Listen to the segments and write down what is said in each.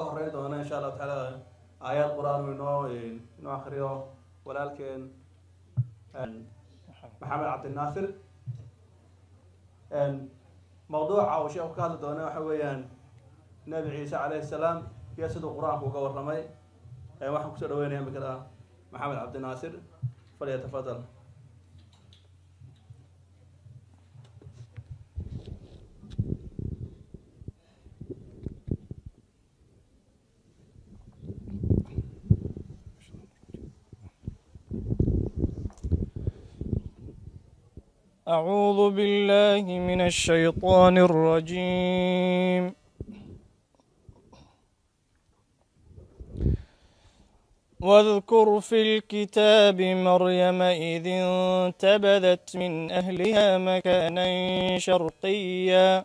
horeyn ¿eh? doona insha allahu tacaala aayaad qur-aan u inoo inoo walaalkeen maxamed cabdinaasir mawduuca uu sheekhu ka hadli doona waxa weeyaan nebi ciise calayhi salaam iyo siduu qur-aanku uga warramay waxaan kusoo dhaweynaya imikada maxamed cabdinaasir falyatafadal أعوذ بالله من الشيطان الرجيم واذكر في الكتاب مريم إذ انتبذت من أهلها مكانا شرقيا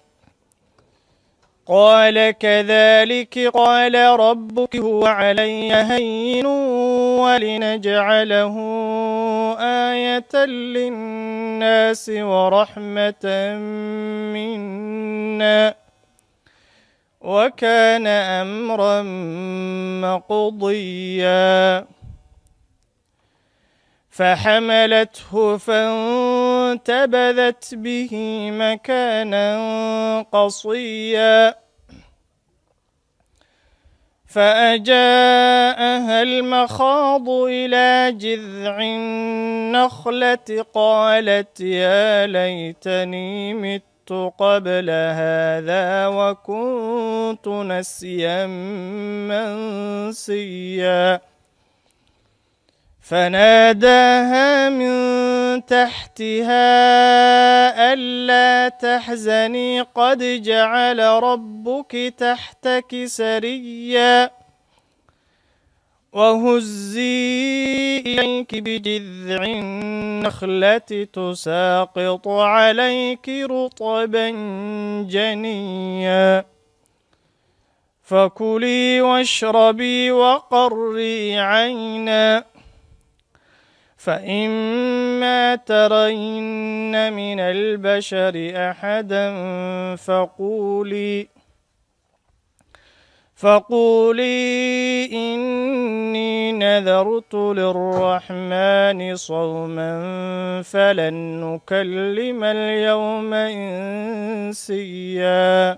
قال كذلك قال ربك هو علي هين ولنجعله آية للناس ورحمة منا وكان أمرا مقضيا فحملته فانتبذت به مكانا قصيا فأجاءها المخاض إلى جذع النخلة قالت يا ليتني مت قبل هذا وكنت نسيا منسيا فناداها من تحتها ألا تحزني قد جعل ربك تحتك سريا وهزي إليك بجذع النخلة تساقط عليك رطبا جنيا فكلي واشربي وقري عيناً فإما ترين من البشر أحدا فقولي فقولي إني نذرت للرحمن صوما فلن نكلم اليوم إنسيا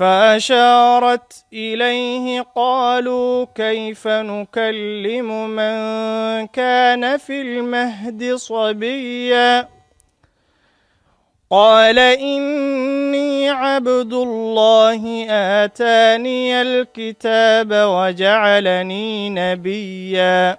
فأشارت إليه قالوا كيف نكلم من كان في المهد صبيا قال إني عبد الله آتاني الكتاب وجعلني نبياً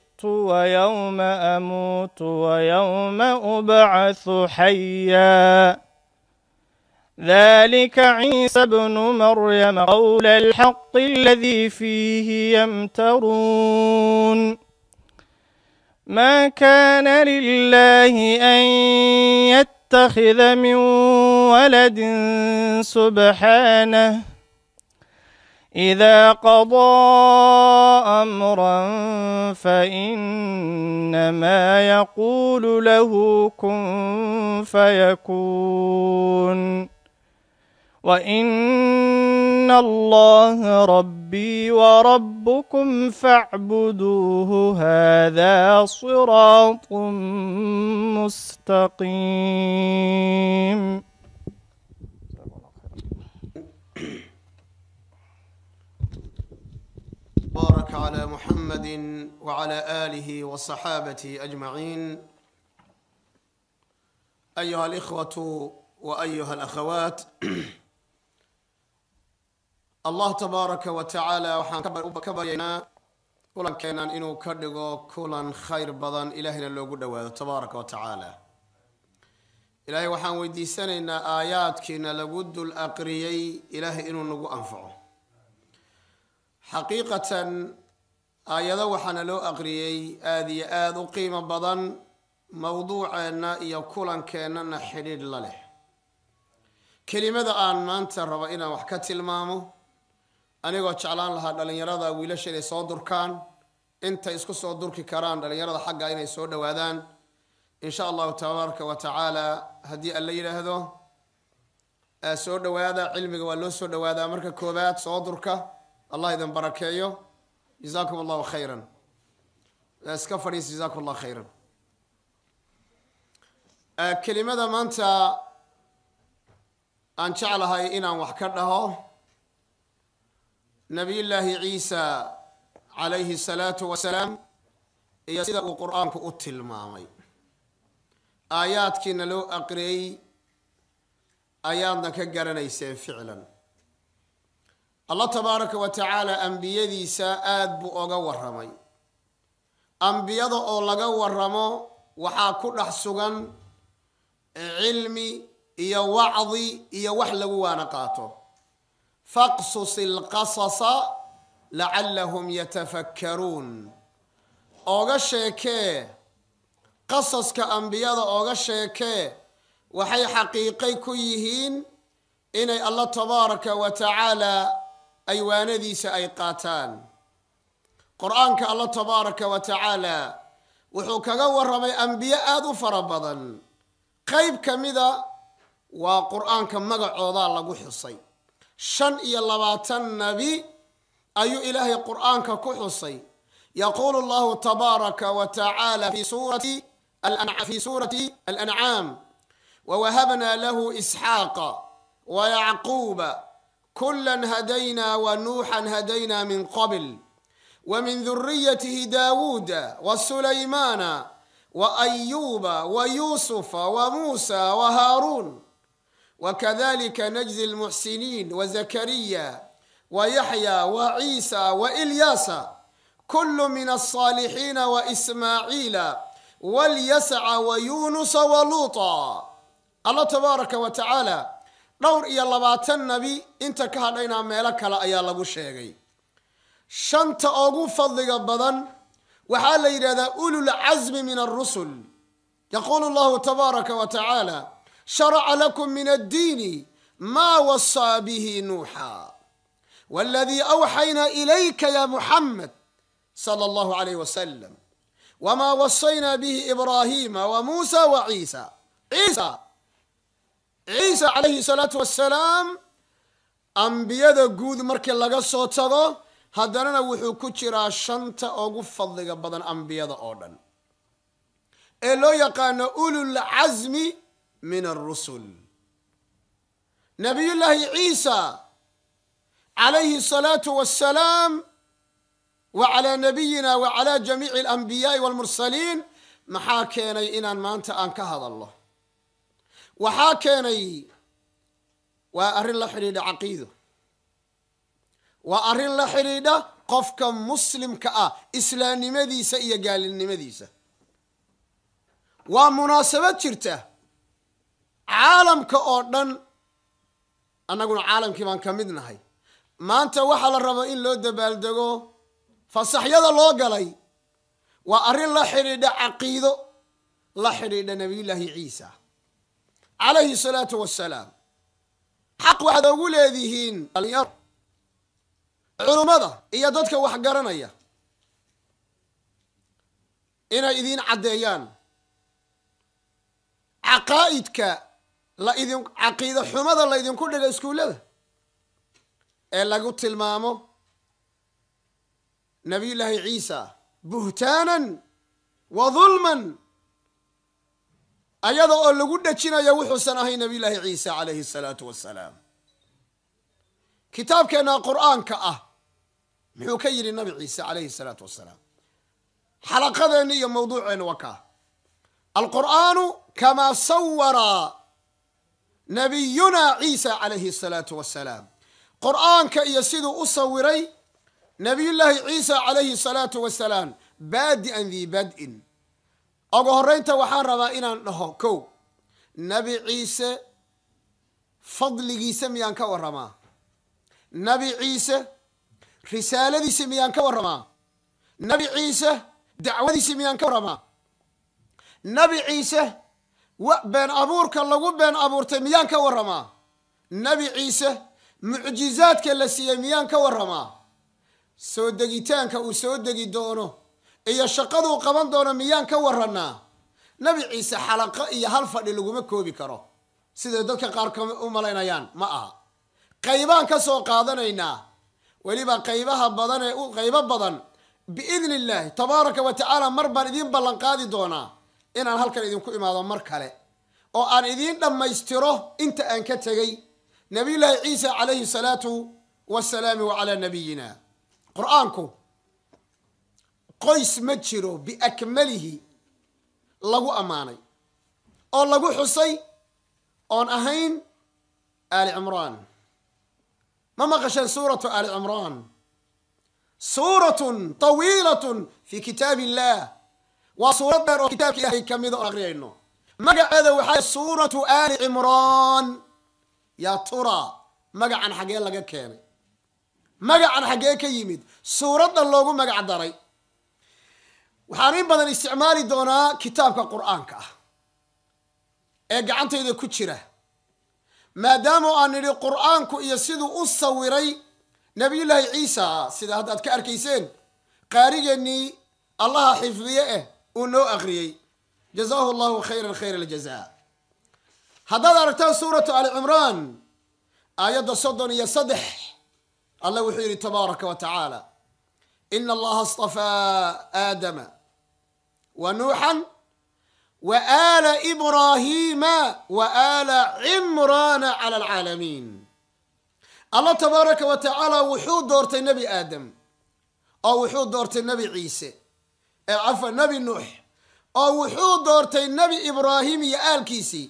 ويوم أموت ويوم أبعث حيا ذلك عيسى بن مريم قول الحق الذي فيه يمترون ما كان لله أن يتخذ من ولد سبحانه إذا قضى أمرا فإنما يقول له كن فيكون وإن الله ربي وربكم فاعبدوه هذا صراط مستقيم بارك على محمد وعلى آله وصحابته أجمعين أيها الإخوة وأيها الأخوات allah tabaaraka wa tacaala waxaan ka baryaynaa kulankeenan inuu ka dhigo kulan khayr badan ilaahayna loogu dhowaado tabaaraka wa tacaala ilaahay waxaan weydiisanaynaa aayaadkiina lagu dul aqriyey ilaahay inuu nagu anfaco xaqiiqatan aayado waxaana loo aqriyey aada iyo aada u qiimo badan mowduuceenna iyo kulankeennana xidhiidh la leh kelimada aan maanta rabo inaan wax ka tilmaamo anigoo jeclaan lahaa dhallinyarada wiilasha inay soo durkaan intay isku soo durki karaan dhallinyarada xagga inay soo dhowaadaan in allahu tabaaraka wa tacaala haddii alla yidhaahdo soo dhowaada cilmiga waa loo soo dhowaadaa marka koowaad soo durka allah idin barakeeyo jazaakum allahu khayran iska fadhiis jazaku allah khayran kelimada maanta aan jeclahay inaan wax ka dhaho nabiyullaahi ciisa calayhi asalaatu wasalaam iyo sida uu qur-aanku u tilmaamay aayaadkiina loo aqriyey ayaadna ka garanayseen ficlan allah tabaaraka wa tacaala ambiyadiisa aada buu oga warramay ambiyada oo laga warramo waxaa ku dhex sugan eh, cilmi iyo wacdi iyo wax lagu waana qaato faqsus ilqasasa lacallahum yatafakkaruun oga sheekee qasaska ambiyada oga sheekee waxay xaqiiqay ku yihiin inay allah tabaaraka wa tacaala aywaanadiisa ay qaataan qur-aanka alla tabaaraka wa tacaala wuxuu kaga waramay ambiye aada u fara badan qayb ka mida waa qur-aanka magacoodaa lagu xusay shan iyo labaatan nabi ayuu ilaahay qur-aanka ku xusay yaquulu allahu tabaaraka wa tacaala fi suurati alancaam wahabnaa lahu isxaaqa wa yacquuba كلا هدينا ونوحا هدينا من قبل ومن ذريته داود وسليمان وأيوب ويوسف وموسى وهارون وكذلك نجزي المحسنين وزكريا ويحيى وعيسى وإلياس كل من الصالحين وإسماعيل واليسع ويونس ولوطا الله تبارك وتعالى dhowr iyo labaatan nebi inta ka hadhaynaa meelo kale ayaa lagu sheegay shanta ugu fadliga badan waxaa la yidhahdaa ululcasmi min alrusul yaquulu llahu tabaaraka wa tacaala sharaca lakum min addiini maa wasaa bihi nuuxa waladii awxaynaa ilayka ya muxamed sala allahu calayh wasalam wamaa wasaynaa bihi ibraahiima wa muusa wa ciisa ciisa ciisa calayhi salaatu wassalaam ambiyada guud markii laga soo tago haddanana wuxuu ku jiraa shanta ugu fadliga badan ambiyada oo dhan ee loo yaqaano ululcasmi min alrusul nabiyullaahi ciisa calayhi salaatu wassalaam wa calaa nabiyina wa calaa jamiici alanbiyaai walmursaliin maxaa keenay inaan maanta aan ka hadalno waxaa keenay waa arrin la xidhiidha caqiido waa arrin la xidhiidha qofka muslimka ah islaamnimadiisa iyo gaalinimadiisa waa munaasabad jirta caalamka oo dhan annaguna caalamkii baan ka mid nahay maanta waxaa la rabo in loo dabaaldego fasaxyada loo galay waa arrin la xidhiidha caqiido la xidhiidha nabiyullaahi ciisa calayhi salaatu wasalaam xaq waxaad ogu leedihiin dhalinyaro culummada iyo dadka wax garanaya inay idiin caddeeyaan caqaa'idka la idin caqiida xumada laydinku dhiga iskuullada ee lagu tilmaamo nabiyullaahi ciisa buhtaanan wa dulman ayada oo lagu dhejinayo wuxuusan ahay nabiy llaahi ciisa calayhi salaatu wasalaam kitaabkeenna qur'aanka ah muxuu ka yidhi nabi ciise calayhi salaatu wasalaam xalaqadeenna iyo mawduuceenna waa kaa alqur'aanu kamaa sawara nabiyunaa ciisa calayhi salaatu wasalaam qur'aanka iyo siduu u sawiray nabiyullaahi ciisa calayhi salaatu wasalaam baadi'an dii bad-in ugu horreynta waxaan rabaa inaan dhaho kow nebi ciise fadligiisa miyaan ka warramaa nebi ciise risaaladiisa miyaan ka warramaa nebi ciise dacwadiisa miyaan ka warramaa nebi ciise been abuurka lagu been abuurtay miyaan ka warramaa nebi ciise mucjizaadka la siiyey miyaan ka warramaa soo degitaanka uu soo degi doono iyo shaqaduu qaban doono miyaan ka warranaa nebi ciise xalaqo iyo hal fadhi laguma koobi karo siday dadka qaar ka u malaynayaan ma aha qaybaan ka soo qaadanaynaa weliba qaybaha badan ee qaybo badan biidni illaahi tabaaraka wa tacaala mar baan idiin ballanqaadi doonaa inaan halkan idinku imaado mar kale oo aan idiin dhammaystiro inta aan ka tegay nabiyullaahi ciisa calayhi salaatu wasalaami wa calaa nabiyina qur-aanku qoys ma jiro biakmalihi lagu ammaanay oo lagu xusay oon ahayn aali cimraan ma maqasheen suuratu aali cimraan suuratun tawiilatun fii kitaab illaah waa suurad dheer oo kitaabka ilaahay ka mida ah oon akriyayno magaceeda waxaa suuratu aali cimraan yaa tura magacan xaggee laga keenay magacan xaggee ka yimid suuradda loogu magac daray waxaan in badan isticmaali doonaa kitaabka qur-aanka ah ee gacantayda ku jira maadaama aan nidhi qur-aanku iyo siduu u sawiray nebiyullaahi ciisa sida haddaad ka arkayseen qaarigeennii allaha xifdiye eh uu noo akhriyey jazaahu llahu khayran khayra aljazaa haddaad aragtaan suuratu ali cimraan aayadda soddon iyo saddex alle wuxuu yidhi tabaaraka wa tacaala ina allaha astafaa aadama ونوحا وآل إبراهيم وآل عمران على العالمين الله تبارك وتعالى وحود دورت النبي آدم أو وحود دورت النبي عيسى عفوا نبي نوح أو وحود دورت النبي إبراهيم يا آل كيسي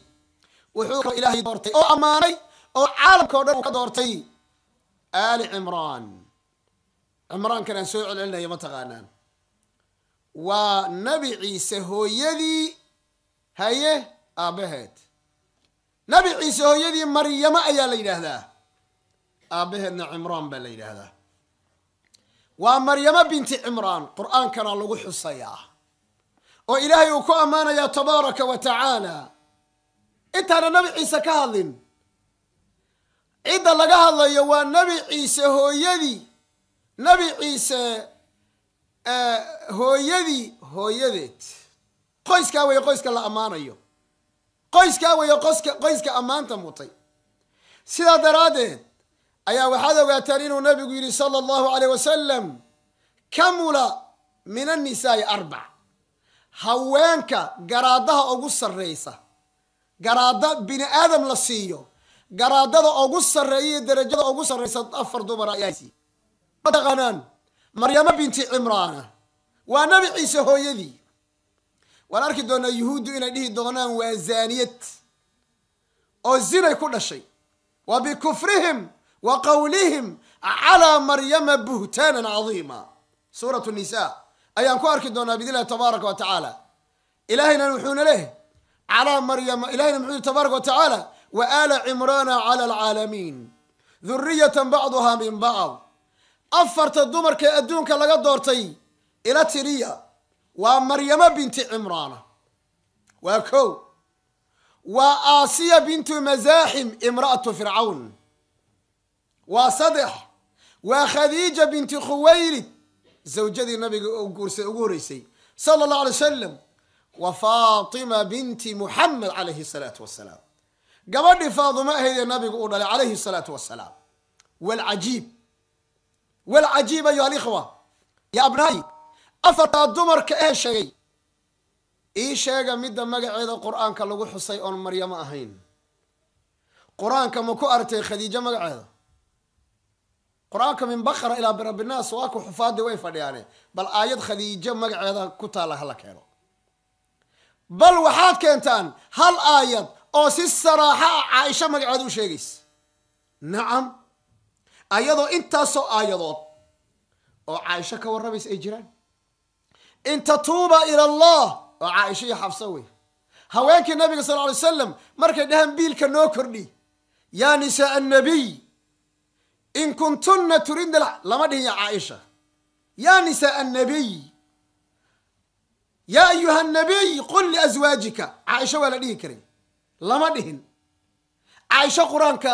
وحود إلهي دورتي أو أماني أو عالم كودر دورتي آل عمران عمران كان سوء لنا يا متغانان waa nabi ciise hooyadii haye aabaheed nabi ciise hooyadii maryamo ayaa la yidhaahdaa aabaheedna cimraan baa la yidhaahdaa waa maryamo binti cimraan qur-aankana lagu xusayaa oo ilaahay uu ku ammaanayaa tabaaraka wa tacaala intaana nabi ciise ka hadlin cidda laga hadlayo waa nabi ciise hooyadii nabi ciise Eh, hooyadii hooyadeed qoyskaa weeye qoyska la ammaanayo qoyskaa weeye qoska qoyska ammaanta mutay sidaa daraaddeed ayaa waxaad ogaataan inuu nabigu yidhi sala allahu caleyh wasalam kamula min annisaai arbac haweenka garaadaha ugu sarreysa garaada bini aadam la siiyo garaadada ugu sarreeya iyo darajada ugu sarreysa afar dumar ayasiiy ma taqaanaan maryamo binti cimraana waa nabi ciise hooyadii waan arki doonaa yuhuuddu inay dhihi doonaan waa zaaniyad oo zinay ku dhashay wa bikufrihim wa qawlihim calaa maryama buhtaanan cadiima suuratu nisa ayaan ku arki doonaa bidn illahi tabaaraka wa tacaala ilaahaynan wuxuuna leh calaa maryama ilahayna muxuu tabaaraka wa tacaala wa ala cimraana cala alcaalamiin duriyatan bacduha min bacd afarta dumarka ee adduunka laga doortay ila tiriya waa maryamo binti cimraana waa kow waa aasiya bintu mazaaxim imra'atu fircawn waa saddex waa khadiija binti khuwaylid zawjadii nabiga guursa ugu horeysay sala allahu alay salam wa faatima binti muxamed calayhi salaatu wasalaam gabadhii ahayd ee nabigu uu dhalay calayhi salaatu wasalaam waalcajiib walcajiib ayuha alikhwa ya abnaayi afartaa dumarka ee sheegay ii sheega midda magaceeda qur-aanka lagu xusay oon maryamo ahayn qur-aanka ma ku artay khadiijo magaceeda qur-aanka min baqara ilaa birabinaas waa ku xufaadii way fadhiyaane bal aayad khadiijo magaceeda ku taalla hala keeno bal waxaad keentaan hal aayad oo si saraaxa ah caaisho magaceeda u sheegaysa nacam ayadoo intaasoo aayadood oo caaisho ka warramaysa ay jiraan in tatuuba ila allah oo caaisho iyo xabso wey haweenkii nabiga sal alay salam markay dhaheen biilka noo kordhi yaa nisaaa annabiy in kuntunna turidna lama dhihin ya caaisha yaa nisaaa annabiy yaa ayuha annabiy qul liaswaajika caaisho waa la dhihi karay lama dhihin caaisho qur-aanka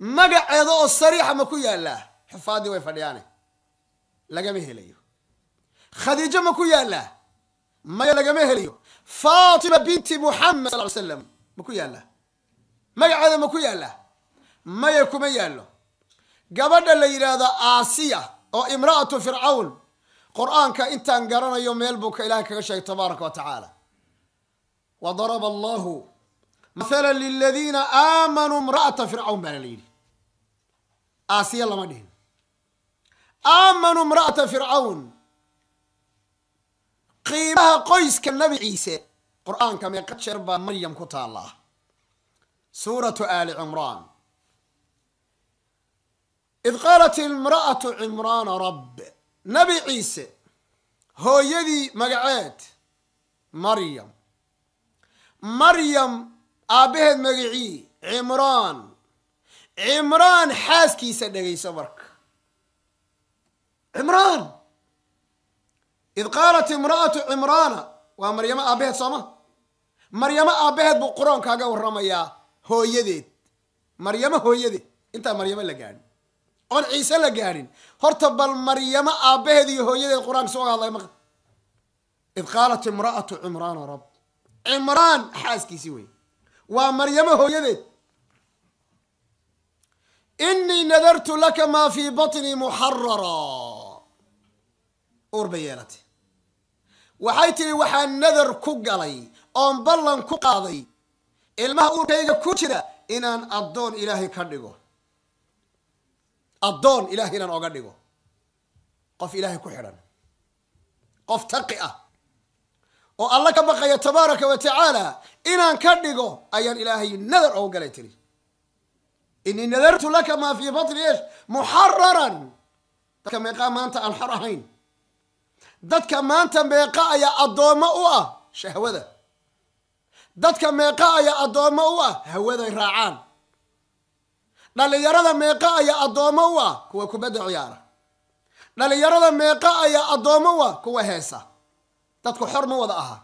magaceeda oo sariixa ma ku yaallaa xufaaddii way fadhiyaane lagama helayo khadiijo ma ku yaallaa maya lagama helayo faatima binti muxamed sal ly slam ma ku yaallaa magaceeda ma ku yaallaa maya kuma yaallo gabadha la yidhaahdo aasiya oo imra'atu fircawn qur-aanka intaan garanayo meel buu ka ilaahay kaga sheegay tabaaraka wa tacaala wadaraba allahu mathalan liladiina aamanuu imra'ata fircawn baana la yidhi aasiya lama dhihin aamanu imra'ata fircawn qiimaha qoyska nabi ciise qur-aanka meeqa jeer baa maryam ku taallaa suuratu aali cimraan id qaalat imra'atu cimraana rabb nabi ciise hooyadii magaceed maryam maryam aabbaheed magacii cimraan cimraan xaaskiisa dhegayso marka cimraan id qaalat imra'atu cimraana waa maryamo aabbaheed sooma maryamo aabbaheed buu qur-oon quroonkaaga warramayaa hooyadeed maryamo hooyadeed intaan maryamo la gaadhin oon ciise la gaadhin horta bal maryamo aabbaheed iyo hooyadeed qur-aanka sooga hadlay maq id qaalat imra'atu cimraana rab cimraan xaaskiisii wey waa maryamo hooyadeed inii nadartu laka maa fii batni muxararaa uur bay yeelatay waxay tidhi waxaan nadar ku galay oon ballan ku qaaday ilmaha uurkayga ku jira inaan addoon ilaahay ka dhigo addoon ilaahay inaan oga dhigo qof ilaahay ku xidhan qof taqi ah oo alla ka baqaya tabaaraka wa tacaala inaan ka dhigo ayaan ilaahay nadar oga galay tiri inii nadartu laka maa fii batni eesh muxararan dadka meeqa maanta aan xor ahayn dadka maanta meeqa ayaa addoommo u ah shahwada dadka meeqa ayaa addoommo u ah hawaday raacaan dhallinyarada meeqa ayaa addoommo u ah kuwa kubadda ciyaara dhallinyarada meeqa ayaa addoommo u ah kuwa heesa dadku xor ma wada aha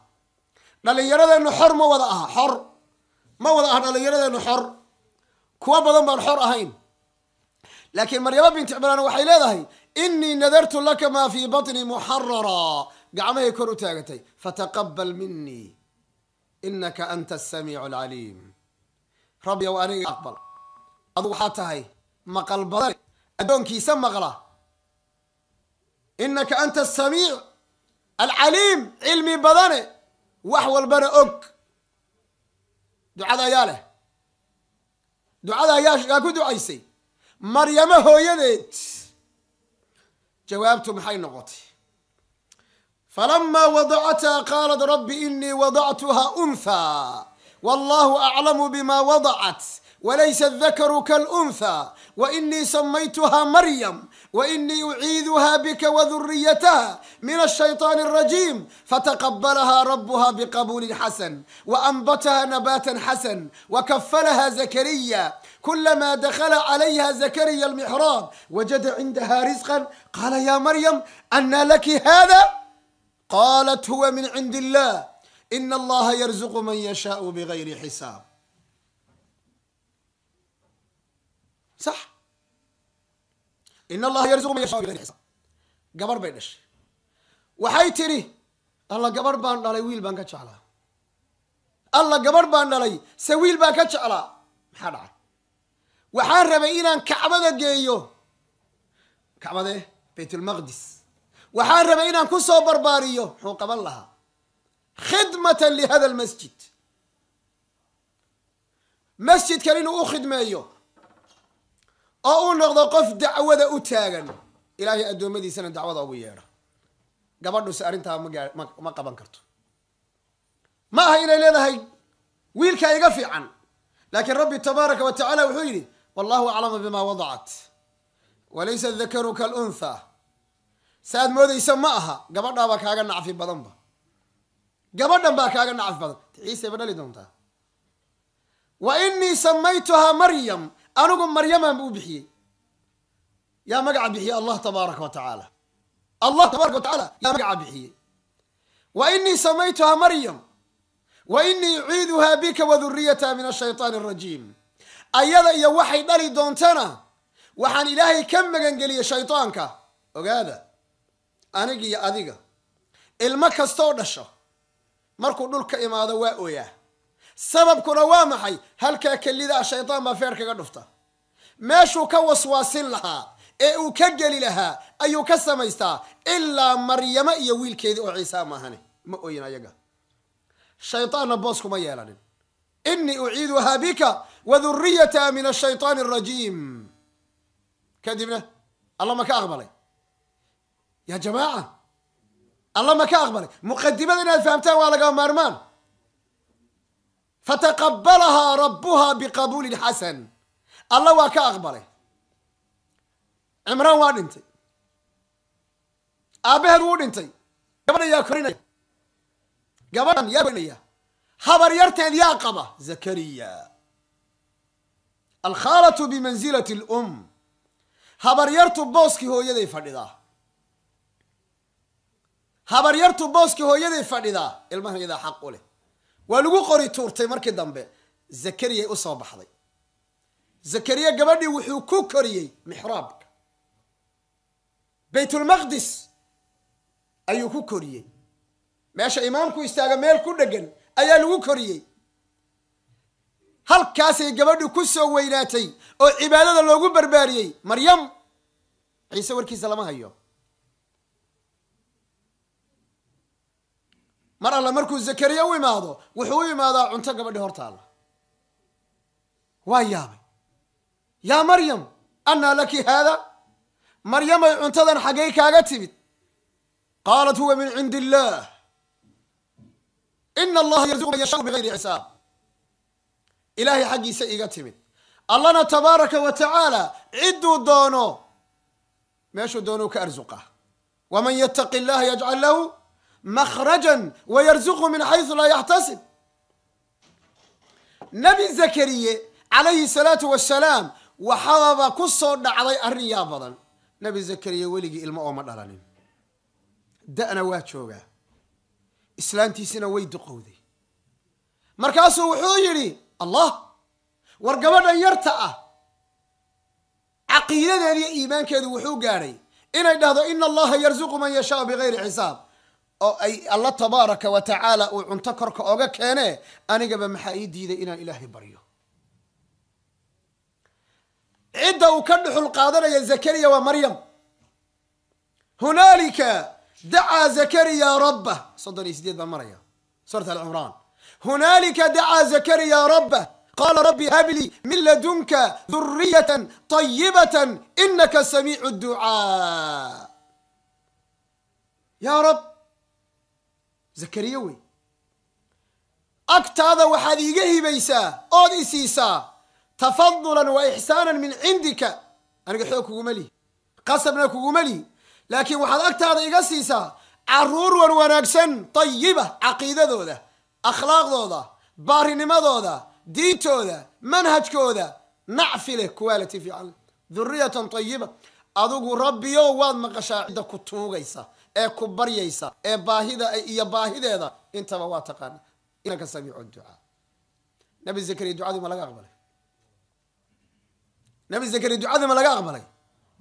dhallinyaradeennu xor ma wada aha xor ma wada aha dhallinyaradeennu xor kuwa badan baan xor ahayn laakiin maryama binti cimraan waxay leedahay inii nadartu laka maa fii batni muxarara gacmahay kor u taagatay fataqabal minii inaka anta asamiicu alcaliim rabbiyow aniga aqbal adu waxaa tahay maqal badan addoonkiisa maqla inaka anta asamiic alcaliim cilmi badane wax walbana og ducada ayaa leh ducadaa yaa ku ducaysay maryamo hooyadeed jawaabtu maxay noqotay falamaa wadacathaa qaalat rabbi inii wadactuha unthaa wallahu aclamu bima wadacat walaysa adakaru kalunhaa wainii samaytuhaa maryam wainii uciiduhaa bika waduriyataha min ashayطaani الrajiim fataqabalahaa rabuha biqabuulin xasan waanbatha nabaata xasan wakafalaha zakariya كلما دخل عليها زكريا المحراب وجد عندها رزقا قال يا مريم أنى لك هذا قالت هو من عند الله إن الله يرزق من يشاء بغير حساب sax in allaha yarsuqu man yashaa bighayri xisaab gabarh bay dhashay waxay tidhi alla gabarh baan dhalay wiil baan ka jeclaa alla gabarh baan dhalay se wiil baan ka jeclaa maxaa dhacay waxaan rabay inaan kacbada geeyo kacbade baytulmaqdis waxaan rabay inaan ku soo barbaariyo muxuu qaban lahaa khidmatan lihada almasjid masjidkan inuu u khidmeeyo oo uu noqdo qof dacwada u taagan ilaahay addoommadiisana dacwada ugu yeedha gabadhuse arrintaa ma qaban karto ma aha inay leedahay wiilkaa iga fiican laakiin rabbi tabaaraka wa tacala wuxuu yidhi wallahu aclamu bimaa wadacat walaysa dakaru kalunha sa aad moodaysa ma aha gabadhaabaa kaaga nacfi badanba gabadhan baa kaaga nacfi badan tixiisayba dhali doontaa wa inii samaytuhaa maryam anigu maryamanba u bixiyey yaa magaca bixiyey allah tabaaraka wa tacaala allah tabaaraka wa tacaala yaa magaca bixiyey wa inii samaytuhaa maryam wa inii uciiduhaa bika wa duriyataha min ashaytaani arajiim ayada iyo waxay dhali doontana waxaan ilaahay ka magangeliyey shaytaanka ogaada aniga iyo adiga ilmo kastooo dhasho markuu dhulka imaado waa ooyaa sababkuna waa maxay halkaa kelidaa shaydaan baa feer kaga dhufta meeshuu ka waswaasin lahaa ee uu ka geli lahaa ayuu ka samaystaa ilaa maryamo iyo wiilkeedii oo ciisaa maahane ma oyin ayaga shaydaanna boos kuma yeelanin inii uciiduhaa bika wa duriyataha min ashaytaan arajiim kadibna alla ma ka aqbalay ya jamaaca alla ma ka aqbalay muqadimada inaad fahamtaan waa lagaa maarmaan fataqabalahaa rabbuha biqabuulin xasan alla waa ka aqbalay cimraan waa dhintay aabbaheed wuu dhintay gabadhan yaa korinaya gabadhan yaa korinaya habar yarteed yaa qaba zakariya alkhaalatu bimanzilati lum habaryartu booskii hooyaday fadhidaa habaryartu booskii hooyaday fadhidaa ilmahan idaa xaq u leh waa lagu qori tuurtay markii dambe zakariyay usoo baxday zakariya gabadhii wuxuu ku koriyey mixraabka baytulmaqdis ayuu ku koriyey meesha imaamku istaaga meel ku dhegan ayaa lagu koriyey halkaasay gabadhu ku soo weynaatay oo cibaadada loogu barbaariyey maryam ciise warkiisa lama hayo mar alle markuu zakariya u imaado wuxuu u imaadaa cunto gabadhi hortaalla waa yaabay yaa maryam annaa laki haada maryamay cuntadan xaggay kaaga timid qaalat huwa min cindi illaah ina allaha yarzuqu man yashaau bigayri xisaab ilaahay xaggiisa iga timid allana tabaaraka wa tacaala cidduu doono meeshuu doonuu ka arsuqa waman yattaqi illaha yajcal lahu makhrajan wayarzuqu min xaysu laa yaxtasib nebi zakariye calayhi salaatu wassalaam waxaaba ku soo dhacday arrin yaa badan nebi zakariya weligii ilmo ooma dhalanin da'na waa joogaa islaantiisina way duqowday markaasuu wuxuu yidhi allah war gabadhan yarta ah caqiidadeediiyo iimaankeedu wuxuu gaadhay inay dhahdo ina allaha yarzuqu man yashaau bigayri xisaab oo ay alla tabaaraka wa tacaala uu cunto korka oga keene anigaba maxaa ii diiday inaan ilaahay baryo cidda uu ka dhuxul qaadanaya zakariya waa maryam hunaalika dacaa zakariya rabbah soddon iyo sideed baan maraya suurat alcumraan hunaalika dacaa zakariya rabbah qaala rabbi hablii min ladunka duriyatan طayibatan inaka samiicu ducaa ya rab zakariya wey agtaada waxaad iga hibaysaa ood isiisaa siisaa tafadulan wa ixsaanan min cindika aniga xoog kuguma lihi qasabna kuguma lihi laakiin waxaad agtaada iga siisaa caruurwan wanaagsan tayiba caqiidadooda akhlaaqdooda baarinimadooda diintooda manhajkooda nacfi leh quality fiican duriyatan tayiba adigu rabbiyo waad maqashaa cidda ku tuugaysa ee ku baryaysa ee baahida iyo baahideeda intaba waa taqaana innaka samiicu ducaa nabi zakariya ducadii ma laga aqbalay nabi zakariya ducadii ma laga aqbalay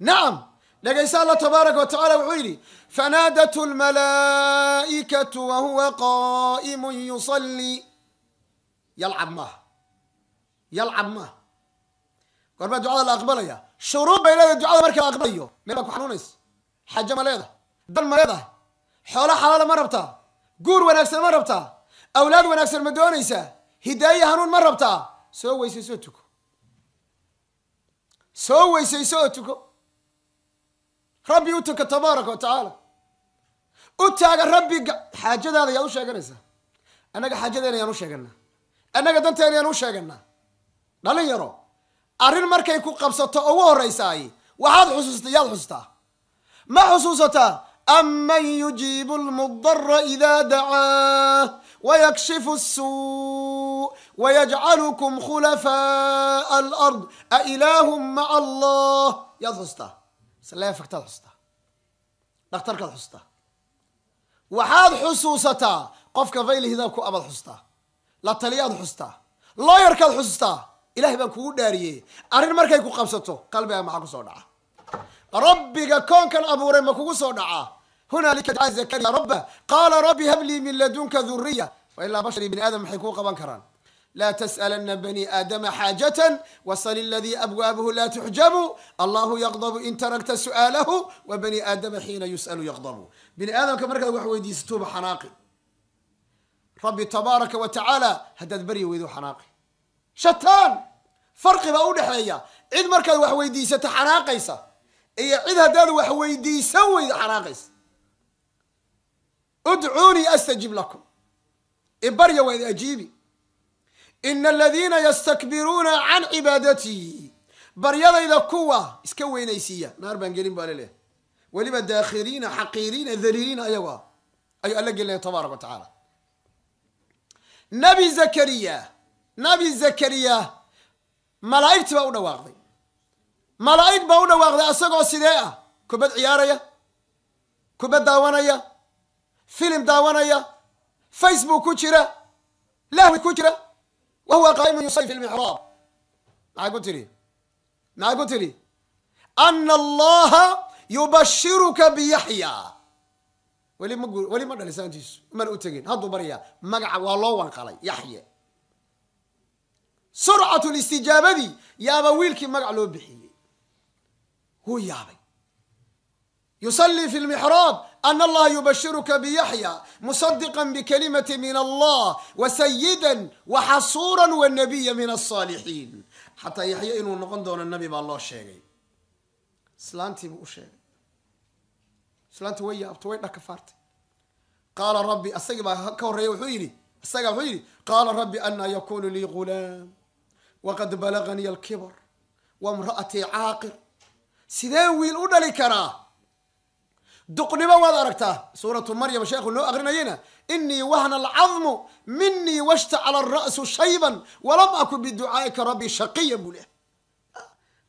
nacam dhegaysa alla tabaaraka wa tacala wuxuu yidhi fanaadatu lmalaa'ikatu wa huwa qaa'imun yusallii yalcab maaha yalcab maaha gorbaa ducada la aqbalaya shuruud bay leedahay ducada marka aqbalayo meel baa ku xanuunaysa xajo ma leedahay dan ma leedahay xoolo xalaala ma rabtaa guur wanaagsan ma rabtaa awlaad wanaagsan ma doonaysaa hidaaye hanuun ma rabtaa soo weysayso tuko soo weysayso oo tuko rabbi u tuka tabaaraka watacaala u taaga rabbiga xaajadaada ayaad u sheeganaysaa annaga xaajadeena ayaan u sheeganaa annaga danteena ayaan u sheeganaa dhalin yaro arrin markay ku qabsato ugu horraysaay waxaad xusuustaa yaad xusuustaa ma xusuusataa أمن يجيب المضطر إذا دعاه ويكشف السوء ويجعلكم خلفاء الأرض أإله مع الله يا حستا سلايا فكتاد حستا نختار كاد وحاد حسوستا قف كفيل هذا كو أبد حستا لا تلياد حستا لا يركض حستا إلهي بان كو داريه أرين مركي كو قبسته قلبي معك سودعه صدعه rabbiga koonkan abuuray ma kugu soo dhacaa hunaalika dacaa zakariya rabbah qaala rabbi hablii min ladunka duriya wa ilaa bashari aadam maxay kuu qaban karaan laa tas'alanna bani aadama xaajatan wasal iladii abwaabuhu laa tuxjabu allahu yaqdabu in taragta su'aalahu wa bani aadama xiina yus'alu yaqdabu bini aadamka markaad wax weydiisatuuba xanaaqi rabbi tabaaraka wa tacaala haddaad baryi weydo xanaaqi shataan farqi baa u dhexeeya cid markaad wax weydiisato xanaaqaysa iyo cid haddaad wax weydiisan weyd xaraaqays udcuunii astajib lakum ibarya waa idin ajiibi ina aladiina yastakbiruuna can cibaadatii baryadayda kuwa iska weynaysiiya naar baan gelin baa laleeyahay weliba daakhiriina xaqiiriina daliiliina ayagu ayuu alla gelinaya tabaaraka wa tacaala nabi zakariya nabi zakariya malaa'igtii baa u dhawaaqday malaa'ig baa u dhawaaqday asagoo sidee ah kubad ciyaaraya kubad daawanaya filim daawanaya facebook ku jira lahwi ku jira wahuwa qaa'imun yusalli fi lmixraab maxaa ku tidhi maxaa ku tidhi ana allaha yubashiruka biyaxya weli ma gu weli ma dhalisaantiisu mana u tegin hadduu baryaa magaca waa loo wanqalay yaxye surcatu listijaabadii yaaba wiilkii magac loo bixiyey wuu yaabay yusallii fi lmixraab ana allaha yubashiruka biyaxya musadiqan bikalimati min allah wasayida waxasuura wnabiya min asaalixiin xataa yaxya inuu noqon doono nabi baa loo sheegay islaantiibuu u sheegay islaanti way yaabta way dhaka faartay qaala rabbi asagii baa ka horreeya wuxuu yidhi isagaa wuxuu yidhi qaala rabbi anaa yakunu lii gulaam waqad balaganii alkibar wamra'atii caaqir sideen wiil u dhali karaa duqnimo waad aragtaa suuratu maryam sheekhu noo akrinayena inii wahna alcadmu minii washtacala ara'su shayban walam aku biducaa'ika rabbi shaqiyan buu lehay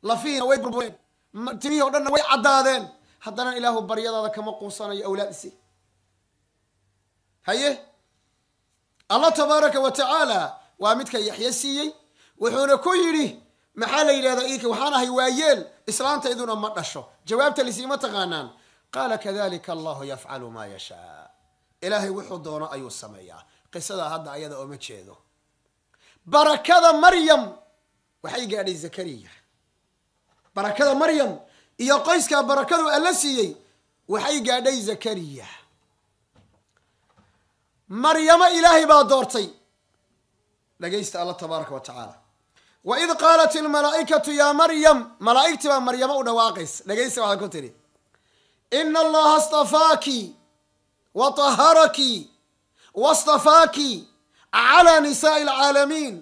lafihiina way burbureen timihii o dhanna way caddaadeen haddana ilaahu baryadaada kama quusanayo awlaadsi haye allah tabaaraka wa tacaala waa midka yaxya siiyey wuxuuna ku yidhi maxaa la yidhahdaa ik waxaan ahay waayeel yeel islaantayduna ma dhasho jawaabta lisiima taqaanaan qaala kadalika allahu yafcalu maa yashaa ilaahay wuxuu doono ayuu sameeyaa qisadaa hadda ayada ooma jeedo barakada maryam waxay gaadhay zakariya barakada maryam iyo qoyskaa barakadu alla siiyey waxay gaadhay zakariya maryamo ilaahay baa doortay dhegaysta alla tabaaraka wa tacaala waid qaalat ilmalaa'ikatu yaa maryam malaa'igtii baa maryamo u dhawaaqaysa dhegaysa waxay ku tidhi ina allaha stafaaki wa taharaki wastafaaki calaa nisaai alcaalamiin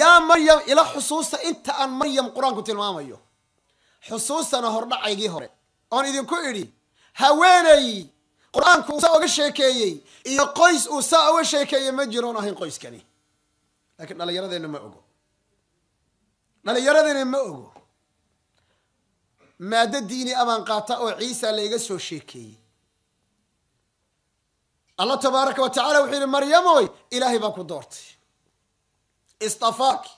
yaa maryam ila xusuusta inta aan maryam qur-aanku tilmaamayo xusuustana hordhacaygii hore oon idinku idhi haweenay qur-aanku uu saa oga sheekeeyey iyo qoys uu saa oga sheekeeyey ma jiroon ahayn qoyskani laakiin dhallinyaradeennu ma ogo dhalinyaradina ma ogo maado diini amaan qaata oo ciisa layga soo sheekeeyey allah tabaaraka wa wuxuu yihi maryamoy ilaahay baa ku doortay istafaaki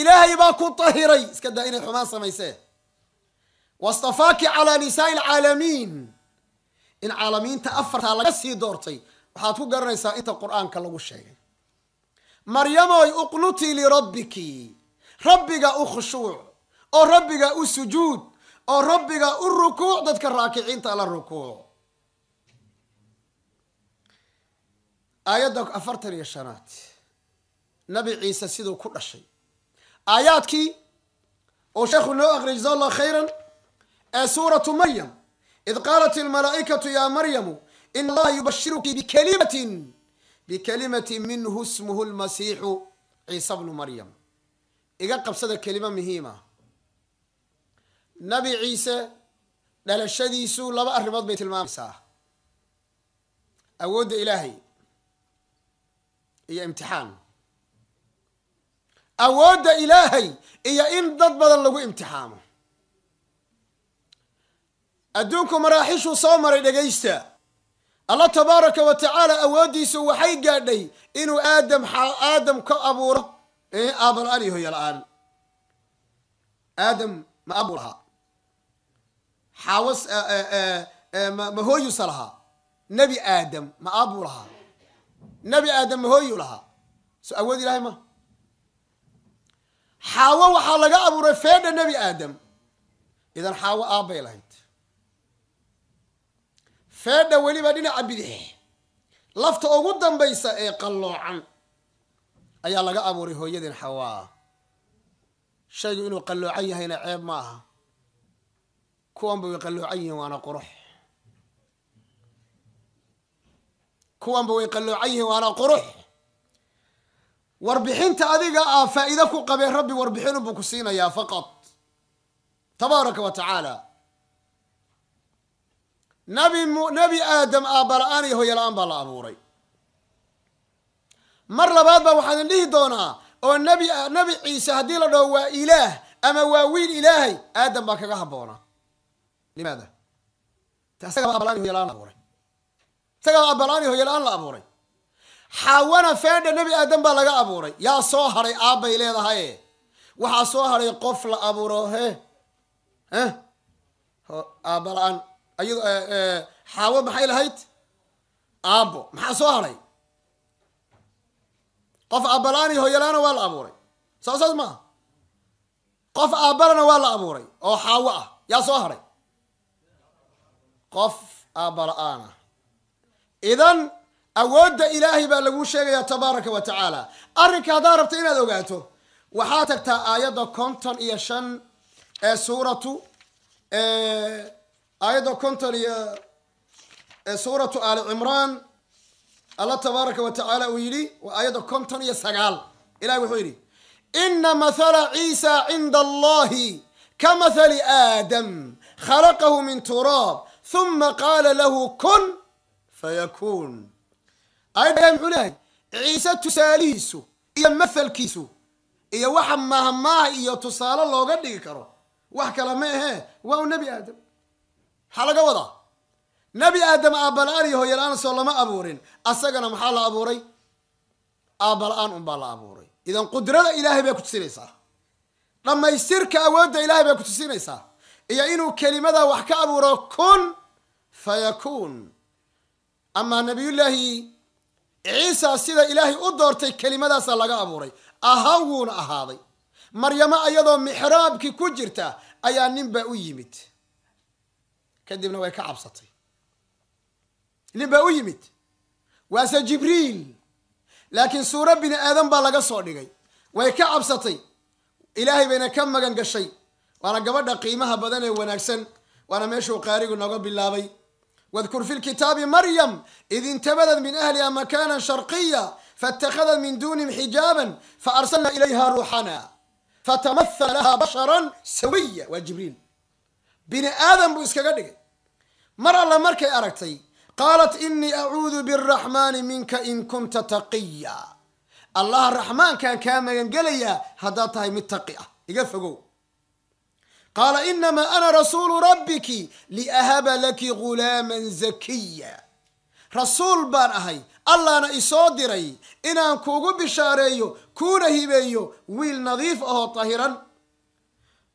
ilaahay baa ku tahiray iska daa inay xumaan samayseen wastafaaki calaa nisaai alcaalamiin in caalamiinta afartaa laga sii doortay waxaad ku garanaysaa inta qur-aanka lagu sheegay maryamoy uqnutii lirabbiki rabbiga u khushuuc oo rabbiga u sujuud oo rabbiga u rukuuc dadka raakiciinta la rukuuc aayadda afartan iyo shanaad nabi ciise siduu ku dhashay aayaadkii oo sheekhu noo aqriy jasa allah khayran ee suuratu maryam id qaalat ilmalaa'ikatu yaa maryamu in allaha yubashiruki bikalimatin bikalimatin minhu ismuhu lmasiixu ciise bnu maryam iga qabsada kelimo muhiima nabi ciise dhalashadiisu laba arrimood bay tilmaamaysaa awoodda ilaahay iyo imtixaan awoodda ilaahay iyo in dad badan lagu imtixaamo adduunku maraaxishuu soo maray dhegaysta allah tabaaraka wa tacaala awooddiisu waxay gaadhay inuu aadam aadam ka abuuro ee aaba la-aan iyo hoya la-aan aadam ma aabuu lahaa xaawas ma hooyuusa lahaa nebi aadam ma aabuu lahaa nebi aadam ma hooyuu lahaa so awood ilahay ma xaawo waxaa laga abuuray feedha nebi aadam idan xaawo aabbay lahayd feedha weliba dhinaca bidix lafta ugu dambaysa ee qalloocan ayaa laga abuuray hooyadin xawaa shaygu inuu qalloocan yahayna ceeb ma aha kuwanba way qalloocan yihiin waana qurux kuwanba way qalloocan yihiin waana qurux warbixinta adiga ah faa'iido ku qabee rabbi warbixin unbuu ku siinayaa faqad tabaaraka wa tacaala nabi m nebi aadam aabala-aan iyo hooyo la-aan baa la abuuray mar labaad baa waxaan dhihi doonaa oo nebi nebi ciise haddii la dhaho waa ilaah ama waa wiil ilaahay aadam baa kaga habboonaa limaada isagaaba abalaani la aan la abuuray xaawana feedha nebi aadan baa laga abuuray yaa soo hadhay aabbay leedahaye waxaa soo hadhay qof la abuuro he h aabala-aan ayado eh, eh, xaawo maxay lahayd aabbo maxaa soo hadhay qof aabbalaani hoyalaana waa la abuuray soo saas maaha qof aabbalana waa la abuuray oo xaawo ah yaa soo hadhay qof aabbala aana ah idan awoodda ilaahay baa laguu sheegayaa tabaaraka wa tacaala arrinka haddaad rabta inaad ogaato waxaad tagtaa aayadda konton iyo shan ee suuratu aayadda konton iyo ee suuratu aali cimraan allah tabaaraka wa tacaala uu yidhi aayadda konton iyo sagaal ilahi wuxuu yidhi ina mathala ciisa cinda allahi ka mathali aadam khalaqahu min turaab huma qaala lahu kun fayakuun aayadda muxuu leehay ciise tusaalihiisu iyo mathalkiisu iyo waxa maahmaaha iyo tusaale looga dhigi karo wax kale ma ahee waa u nebi aadam maxaa laga wadaa nebi aadam aabala-aan iyo hooyala-aan soo lama abuurin asagana maxaa la abuuray aabala-aan unbaa la abuuray idan qudrada ilaahay bay ku tusinaysaa dhammaystirka awoodda ilaahay baa kutusinaysaa iyo inuu kelimada wax ka abuuro kun fa yakuun amaa nabiyullaahi ciisa sida ilaahay u doortay kelimadaasa laga abuuray ahaan wuuna ahaaday maryamo iyadoo mixraabkii ku jirta ayaa ninbaa u yimid kadibna way ka cabsatay nin u yimid waase jibriil laakiin suuro bini aadan baa laga soo dhigay way ka cabsatay ilaahay bayna ka magan gashay waana gabadha qiimaha badan ee wanaagsan waana meeshuu qaarigu nooga bilaabay wadkur fi lkitaabi maryam id intabadad min ahliha makanan sharqiya faاtakhadat min dunihim xijaaban faarsalna ilayha ruuxana fatamahala laha basharan sawiya waa jibriil bini aadan buu iskaga dhigay mar alla markay aragtay qaalat inii acuudu biraxmaani minka in kunta taqiya allaha raxmaankaan kaa magangelayaa haddaad tahay mid taqi ah iga fogow qaala inamaa ana rasuulu rabbiki liahaba laki gulaaman zakiya rasuul baan ahay allaana isoo diray inaan kuugu bishaareeyo kuuna hibeeyo wiil nadiif ahoo tahiran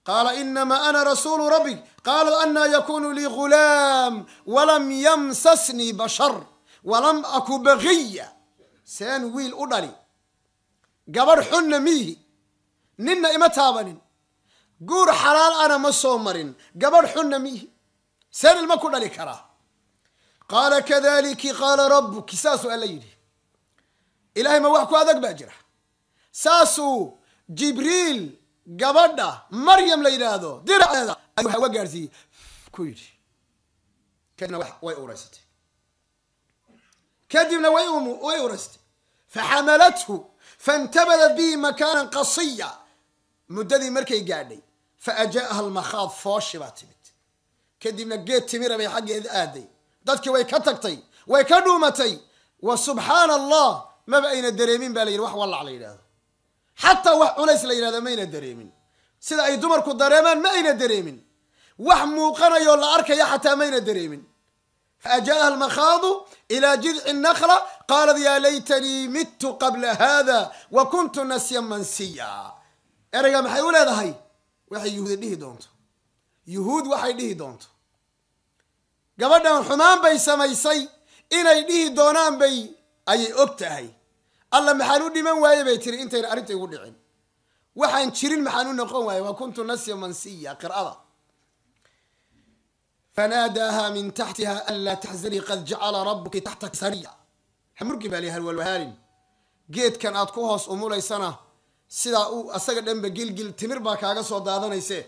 qaala inamaa ana rasuulu rabbig qaaluu anaa yakunu lii ghulaam walam yamsasnii bashar walam aku bakiya seen wiil u dhali gabadh xunna miihi ninna ima taabanin guur xalaal ana ma soo marin gabadh xunna miihi seen ilma ku dhali karaa qaala kadaliki qaala rabbuki saasuu alla yidhi ilaahay ma wax ku adag baa jira saasuu jibriil gabadha maryam la yidhaahdo diraceeda ayuu hawa gaadhsiiyey ku yidhi kadibna way uuraysatay kadibna way way uuraysatay faxamalathu faintabadat bihi makaanan qasiya muddadii markay gaadhay fa faajaaha almakhaad fooshi baa timid kadibna geed timira bay xaggeeda aaday dadkii way ka tagtay way ka dhuumatay wa subxaana allah maba ayna dareemin ba la yidhi wax walac la yidhaahdo xataa wax culays la yidhahdo ma dareemin sida ay dumarku dareemaan ma ayna dareemin wax muuqanayo la arkaya xataa mayna dareemin faajaaha almakhaadu ila jidci nakhla qaalat yaa laytanii midtu qabla hada wa kuntu nasyan mansiya ereyga maxay u leedahay waxay yuhuud dhihi doonto yuhuud waxay dhihi doonto gabadhan xumaan bay samaysay inay dhihi doonaan bay ayay og tahay alla maxaan u dhiman waaye bay tiri intayna arrinta igu dhicin waxaan jirin maxaan u noqon waaye waa kuntu nasya mansiya qirada fanaadaha min taxtiha anlaa laa qad jacala rabuki taxta sariya hamurgi baa lihal walwahaalin geedkan aad ku hoos umulaysana sidaa uu asaga dhanba gilgil timir baa kaaga soo daadanayse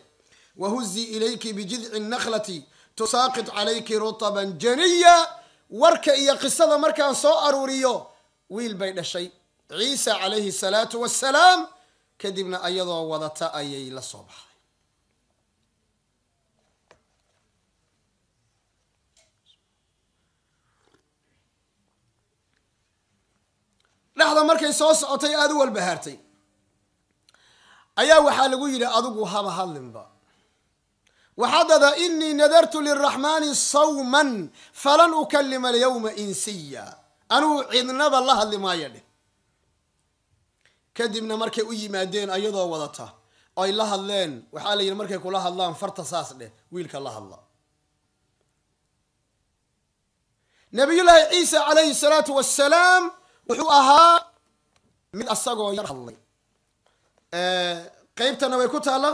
wahuzi ilayki bijidci naklati tusaaqit calayki rutaban janiya warka iyo qisada markaan soo aruuriyo wiil bay dhashay ciisa calayhi salaatu wasalaam kadibna ayadoo wadata ayay la soo baxday dhexda markay soo socotay aada u walbahaartay ayaa waxaa lagu yidhi adigu haba hadlinba waxaad waxadada inii nadartu liraxmaani sawman falan ukalima alyawma insiya anuu cidnada la hadli maaya dheh kadibna markay u yimaadeen iyadoo wadata ay la hadleen waxaa la yidhi markay kula hadlaan farta saas dheh wiilka la hadla nabiyullaahi ciisa calayhi salaatu wassalaam wuxuu ahaa mid asagoo yar hadlay qaybtana way ku taalla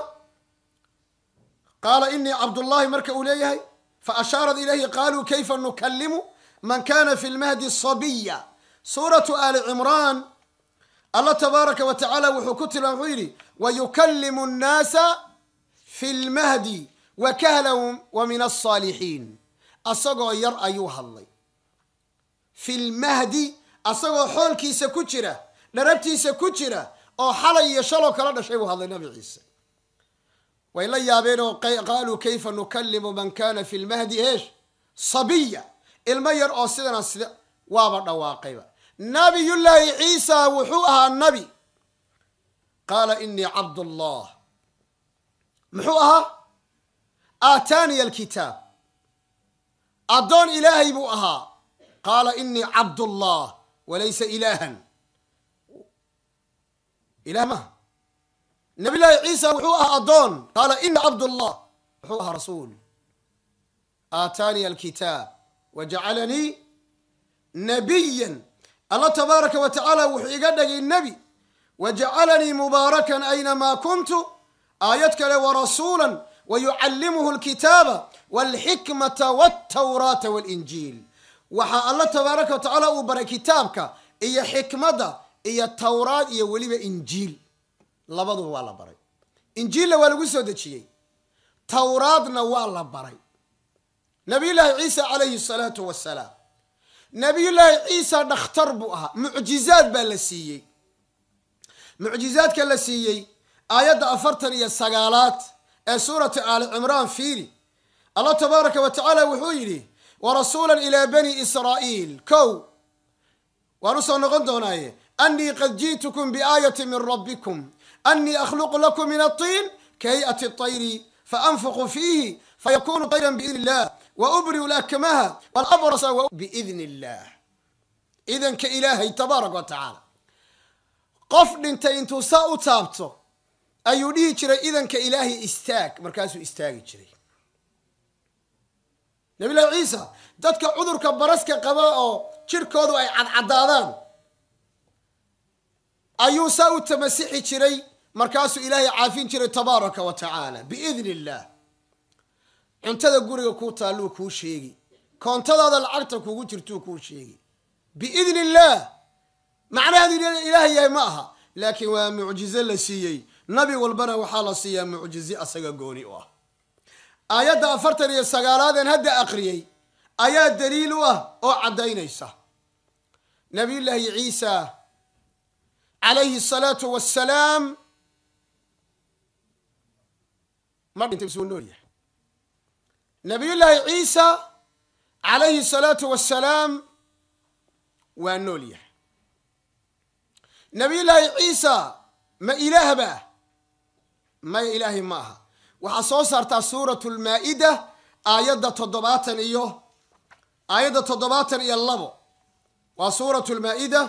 qaala inii cabdullaahi marka uu leeyahay fa ashaarat ilayhi qaaluu kayfa nukalimu man kana fi lmahdi sabiya suuratu aali cimraan allah tabaaraka wa tacaala wuxuu ku tilmaam wuxuu yidhi wayukalimu nnaasa fi lmahdi wa kahlan wa min alsaalixiin asagoo yar ayuu hadlay fi lmahdi asagoo xoolkiisa ku jira dharabtiisa ku jira oo xalay iyo shaloo kala dhashay buu hadlay nabi ciise way la yaabeen oo qaaluu kayfa nukalimu man kana fi lmahdi eesh sabiya ilmo yar oo sidana sida waaba dhawaaqayba nabiyullaahi ciisa wuxuu ahaa nabi qaala inii cabdullah muxuu ahaa aataaniya alkitaab addoon ilaahay buu ahaa qaala inii cabdullah walaysa ilaahan ilah maha nabiyullaahi ciisa wuxuu ahaa addoon qaala inii cabdullah wuxuu ahaa rasuul aataaniya alkitaab wajacalanii nabiyan allah tabaaraka wa tacaala wuxuu iga dhagay nebi wajacalanii mubaarakan aynamaa kuntu aayad kale warasuulan wayucallimuhu alkitaaba walxikmata waltawraata walinjiil waxaa allah tabaaraka wa uu baray kitaabka iyo xikmadda iyo tawraad iyo weliba injiil labaduba waa la baray injiilna waa lagu soo dejiyey tawraadna waa la baray nabiyullaahi ciisa calayhi salaatu wasalaam nabiyullaahi ciisa dhakhtar buu ahaa mucjizaad baa la siiyey mucjizaadka la siiyey aayadda afartan iyo sagaalaad ee suurati aali cimraan fiili allah tabaaraka wa tacaala wuxuu yidhi wa rasuulan ilaa bani israa'iil kow waan usoo noqon doonaaye annii qad ji'tukum biaayati min rabbikum annii akhluqu lakum min atiin kahay'ati atayri faanfuqu fiihi fayakunu tayran biidni illah waubriu lakmaha walabrasa biidni illaah idanka ilaahay tabaaraka wa tacaala qof dhintay intuu saa u taabto ayuu dhihi jiray idanka ilaahay istaag markaasuu istaagi jiray nabillahi ciisa dadka cudurka baraska qaba oo jirhkoodu ay cadcadaadaan ayuu saa u tamasixi jiray markaasuu ilaahay caafin jiray tabaaraka wa tacaala biidni illaah cuntada guriga kuu taalluu kuu sheegi koontadaada lacagta kugu jirtuu kuu sheegi biidni illaah macnaheedu ilaah yahay ma aha laakiin waa mucjize la siiyey nabi walbana waxaa la siiyaa mucjize asaga gooni u ah aayadda afartan iyo sagaalaadeen hadda aqriyey ayaa daliil u ah oo caddaynaysa nabiyullaahi ciisa calayhi asalaatu wassalaam ma dhinta nool yahay nabiyullaahi ciisa calayhi salaatu wasalaam waa nool yahay nabiyullaahi ciisa ma ilaahba ah maya ilaahay ma aha waxaa soo saartaa suuratu lmaaida aayadda toddobaatan iyo aayadda toddobaatan iyo labo waa suuratu lmaaida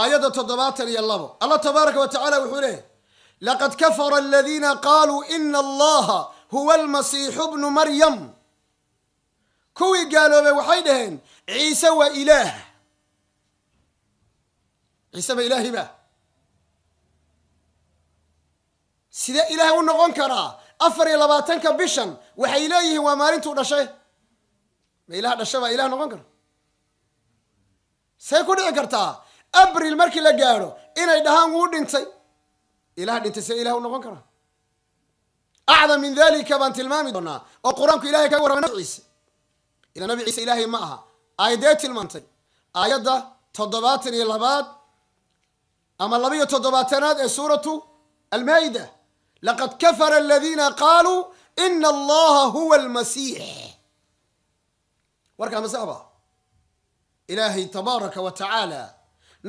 aayadda toddobaatan iyo labo allah tabaaraka wa wuxuu leehay laqad kafara aladiina qaaluu ina allaha huwa almasiixu bnu maryam kuwii gaaloobay waxay dhaheen ciise waa ilaah ciise ba ilaahi sidee ilaahay u noqon karaa afar iyo labaatanka bishan waxay leeyihiin waa maalintuu dhashay ma ilaah dhasha baa ilah noqon kara say ku dhici kartaa abril markii la gaadho inay dhahaan wuu dhintay ilaah dhintay sidee ilah u noqon karaa acdam min dalika baan tilmaami doonaa oo qur-aanku ilahay kaga warrama nabi ciise idaa nabi ciise ilaahay ma aha aayadee tilmaantay aayadda toddobaatan iyo labaad ama laba toddobaatanaad ee suuratu almaa'ida laqad kafara aladiina qaaluu ina allaha huwa almasiix warkaa masaxba ilaahay tabaaraka wa tacaala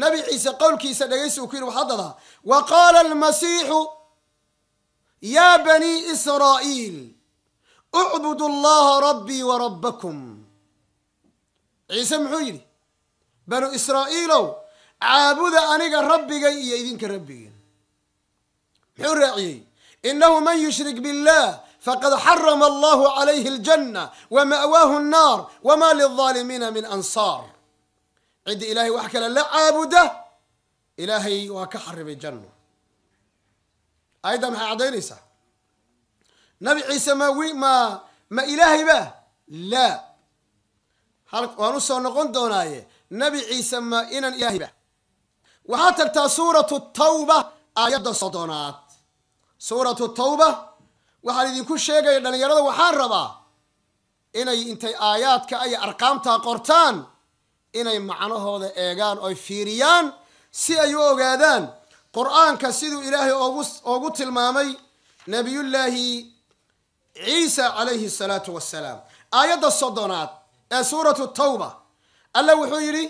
nabi ciise qowlkiisa dhegaysi uu ku yidhi waxaa dadaa wa qaala almasiixu yaa banii israa'iil ucbudu allaha rabbii wa rabbakum ciise muxuu yidhi banu israa'iilow caabuda aniga rabbigay iyo idinka rabbigeen muxuu raaciyey inahu man yushrik billah faqad xarama allahu calayhi aljanna wa ma'waahu annaar wamaa lildaalimiina min ansaar cidda ilaahay wax kale la caabuda ilaahay waa ka xarimay janno aayadda maxay caddaynaysaa nabi ciise ma wi ma ma ilaahayba laa hal waan u soo noqon doonaaye nabi ciise ma inan ilaahayba waxaa tagtaa suuratu tawba aayadda soddonaad suuratu tawba waxaan idinku sheegaya dhallinyarada waxaan rabaa inay intay aayaadka ayo arqaamtaa qortaan inay macnahooda eegaan oy fiiriyaan si ay u ogaadaan qur-aanka siduu ilaahay oogu tilmaamay nabiyullaahi ciisa calayhi asalaatu wassalaam aayadda soddonaad ee suuratu tawba alle wuxuu yidhi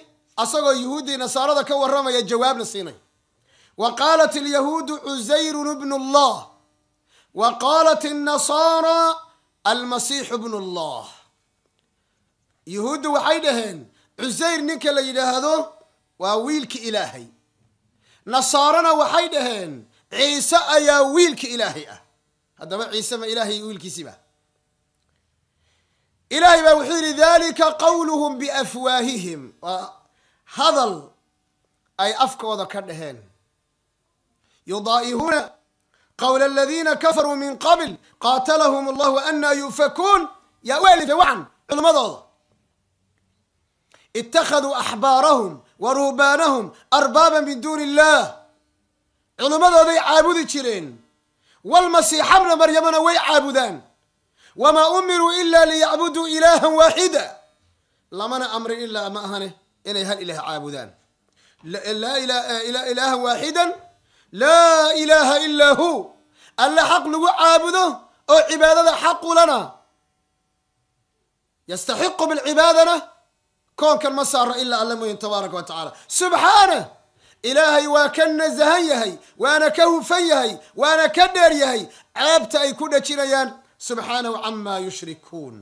asagoo yuhuuddii nasaarada ka warramaya jawaabna siinay wa qaalat alyahuudu cusayrun bnu llah wa qaalat annasaara almasiixu bnu llah yuhuuddu waxay dhaheen cusayr ninka la yidhaahdo waa wiilki ilaahay nasaarana waxay dhaheen ciise ayaa wiilka ilaahay ah haddaba ciise ma ilaahay wiilkiisiiba ilaahay baa wuxuu yidhi dalika qawluhum biafwaahihim waa hadal ay afkooda ka dhaheen yudaa'ihuuna qowla aladiina kafaruu min qabl qaatalahum allahu anaa yufakuun yaa u elife wacan culummadooda ittakhaduu axbaarahum wa ruubaanahum arbaaban min duuni illaah culummadooday caabudi jireen walmasiixabna maryamana way caabudaan wamaa umiruu ilaa liyacbuduu ilaahan waaxida lamana amrin ilaa ma ahane inay hal ilaah caabudaan ilaahan waaxidan laa ilaaha ilaa hu alla xaq lagu caabudo oo cibaadada xaqulana yastaxiqu bilcibaadana koonkan ma saarno ilaa alle mooyin tabaaraka wa tacaala subxaana ilaahay waa ka nasahan yahay waana ka hufan yahay waana ka dheer yahay ceebta ay ku dhajinayaan subxaanahu camaa yushrikuun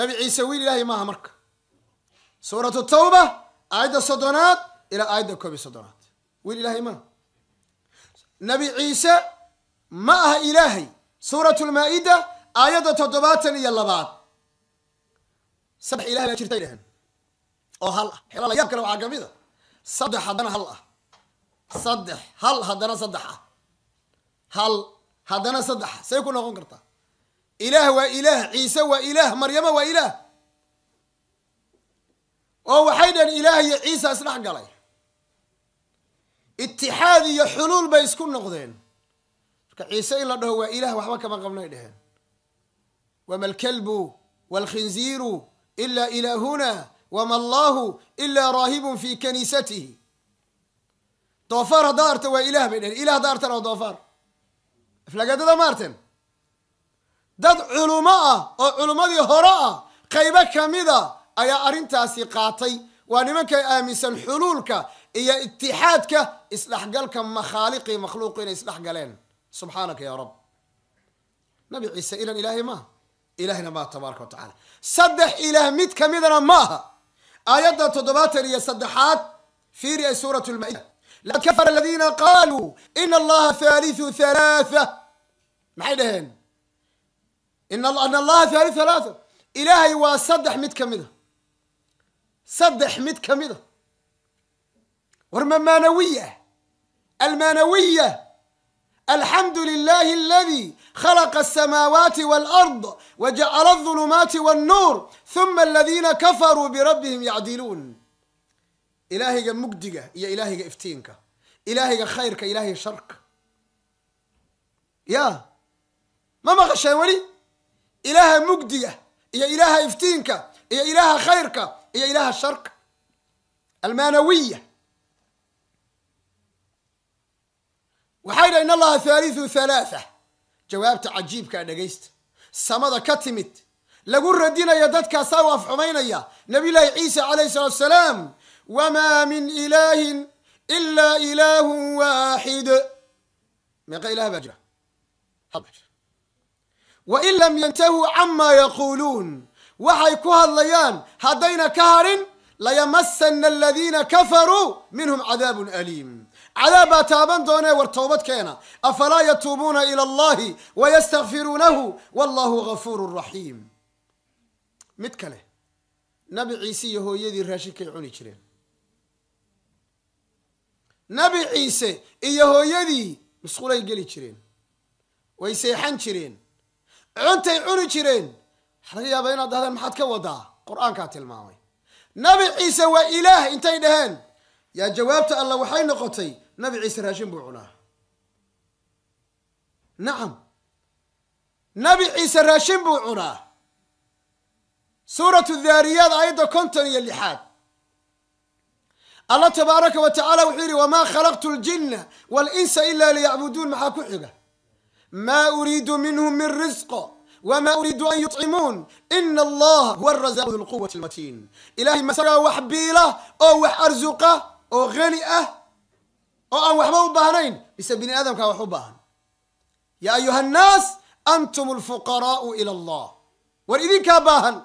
nabi ciise wiil ilaahay maaha marka suuratu tawba aayadda soddonaad ilaa aayadda koob iyo soddonaad wiil ilaahay maaha nabi ciise ma aha ilaahay suuratu lmaaida aayadda toddobaatan iyo labaad saddex ilah baa jirtay dheheen oo hal ah xila la yaab kale waxaa kamid a saddex haddana hal ah saddex hal haddana saddex ah hal haddana saddex ah. say ku noqon kartaa ilaah waa ilaah ciise waa ilaah maryama waa ilaah oo waxay dhaheen ilaah iyo ciisa isdhex galay itixaad iyo xuluul bay isku noqdeen marka ciise in la dhaho waa ilaah waxba kama qabnay dhaheen wama alkalbu walkhinziiru إلا ilaahuna wama allaahu ilaa raahibun fi kaniisatihi doofaar haddaad arta waa ilah bay dhaheen ilah haddaa artan waa doofaar aflagaadada ma arteen dad culumo ah oo culummadii hore ah qaybo kamida ah ayaa arrintaasi qaatay waa nimankay aaminsan xuluulka iyo itixaadka isdhexgalka makhaaliqii makhluuqu inay isdhex subxaanaka yaa rab nabi ciise ilan ilaahay maaha ilaahina maa tabaaraka wa tacala saddex ilaah mid ka midana maaha aayadda toddobaatan iyo saddexaad fiiri ay suurat lmaida laqad kafara aladiina qaaluu ina allaha haaliu halaaa maxay dhaheen in allaha haaliu halaaa ilaahay waa saddex mid ka mida saddex mid ka mida war ma maanawiya almaanawiya alxamdu lilahi aladi khalaqa alsamaawaati walard wajacala alظulumaati walnuur huma aladiina kafaruu birabbihim yacdiluun ilaahayga mugdiga iyo ilaahayga iftiinka ilaahayga khayrka ilaahayga sharka ya ma maqasheen weli ilaaha mugdiga iyo ilaaha iftiinka iyo ilaaha khayrka iyo ilaaha sharka almaanawiya waxaa yidhaha in allaha thaalithu thalaatha jawaabta cajiibkaa ah, dhegaysta samada ka timid lagu radinaya dadkaasaa u afxumaynaya nabiyullaahi ciisa calayhi salaatu asalaam wamaa min ilaahin ilaa ilaahun waaxid meeqa ilaah baa jira wain lam yantahuu cama yaquuluun waxay ku hadlayaan haddayna ka harin layamasana aladiina kafaruu minhum cadaabun aliim cadaab baa taaban doonee war toobad keena afalaa yatuubuuna ila allahi wayastakfiruunahu wallaahu gafuuru raxiim mid kale nabi ciise iyo hooyadii raashinkay cuni jireen nabi ciise iyo hooyadii musqulay geli jireen way seexan jireen cuntay cuni jireen waxaa laga yaabaa inaad dhahdeen maxaad ka wadaa qur-aankaa tilmaamay nabi ciise waa ilaah intay dhaheen yaa jawaabta alla waxay noqotay nabi ciise raashin buu cunaa nacam nabi ciise raashin buu cunaa suuratu daariyaad aayadda konton iyo lixaad allah tabaaraka wa tacaala wuxuu yidhi wamaa khalaqtu ljinna walinsa ilaa liyacbuduun maxaa ku xiga maa uriidu minhum min risqo wma uriidu an yuطcimuun ina allaha huwa arazaaq du lquwati lmatiin ilahay masagaa wax biila oo wax arsuqa oo gani ah oo aan waxba u baahnayn mise bini aadamkaa wax u baahan yaa ayuha annaas antum alfuqaraau ila allah war idinkaa baahan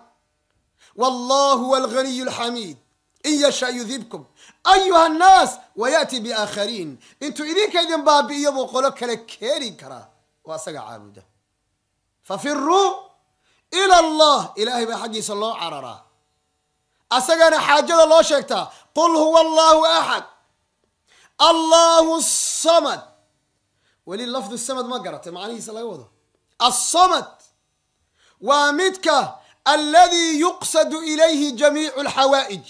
wallahu huwa alghaniyu alxamiid in yasha yudibkum ayuha annaas wayaati biaakhariin intuu idinka idin baabi'iyo buu qolo kale keeni karaa oo asaga caabuda fafiruu ila allah ilaahay baa xaggiisa loo cararaa asagana xaajada loo sheegtaa qul huwa allaahu axad allahu samad weli lafdu samad ma garata macnihiisa laga wado asamad waa midka alladii yuqsadu ilayhi jamiicu alxawaa'ij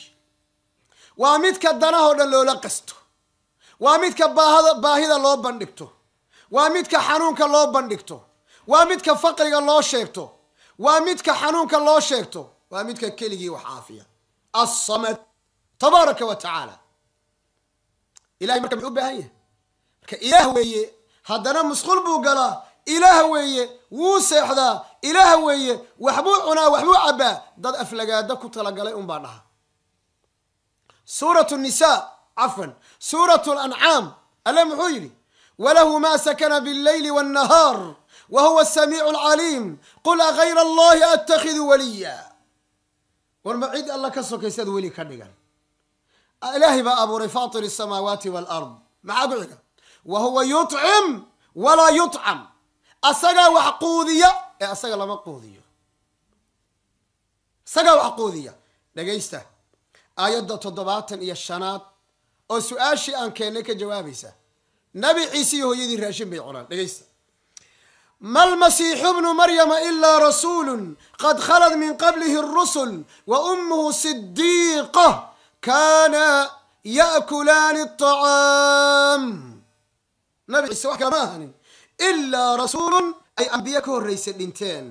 waa midka danahoo dhan loola qasto waa midka baahada baahida loo bandhigto waa midka xanuunka loo bandhigto waa midka faqriga loo sheegto waa midka xanuunka loo sheegto waa midka keligii wax caafiya asamad tabaaraka wa tacaala ilahay marka muxuu u baahan yahay marka ilaah weeye haddana musqul buu galaa ilaah weeye wuu seexdaa ilaah weeye waxbuu cunaa waxbuu cabaa dad aflagaada ku talagalay unbaa dhaha suuratu nisaa cafwan suuratu lancaam alle muxuu yidhi walahu maa sakana bاlleyli wاnnahaar wa huwa asamiicu alcaliim qul agayra allahi atakhidu waliya war ma cid alla ka sokaysaad weli ka dhigan ilaahay baa abuuray fatir الsamaawaati wاlard maxaa ku xiga wa huwa yuطcim walaa yuطcam asagaa wax quudiya ee asaga lama quudiyo isagaa wax quudiya dhegaysta aayadda toddobaatan iyo shanaad oo su-aashii aan keennay ka jawaabaysa nabi ciise iyo hooyadii raashin bay cunaan dhegaysta ma almasiixu bnu maryama ilaa rasuulu qad khalad min qablihi rusul wa umuhu sidiiqa kaana yaakulaani acaam nabi ciise wax kale ma ahanin ilaa rasuulun ay ambiye ka horraysa dhinteen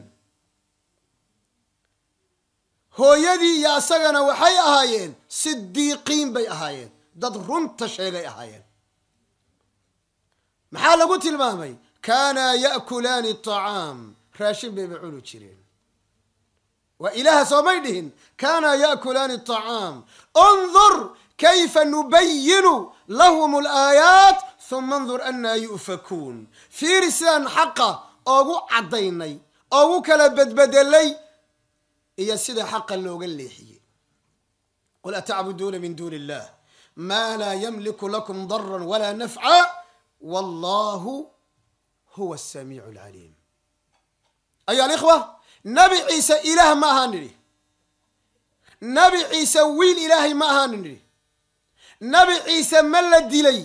hooyadii iyo asagana waxay ahaayeen sidiiqiin bay ahaayeen dad runta sheegay ahaayeen maxaa lagu tilmaamay kaanaa yaakulaani acaam raashin bayba cuni jireen waa ilaaha dhihin kaana yaakulaani aطacaam undur kayfa nubayinu lahum alaayaat huma ndur anaa yu'fakuun fiiri sidaan xaqa oogu caddaynay oogu kala bedbedelay iyo sida xaqa looga leexiyey qul atacbuduuna min duuni illah maa laa yamliku lakum dara walaa nafca wallahu huwa asamiicu alcaliim ayo alikhwa nabi ciise ilaah ma ahaan nidhi nabi ciise wiil ilaahay ma ahaanin nidhi nabi ciise ma la dilay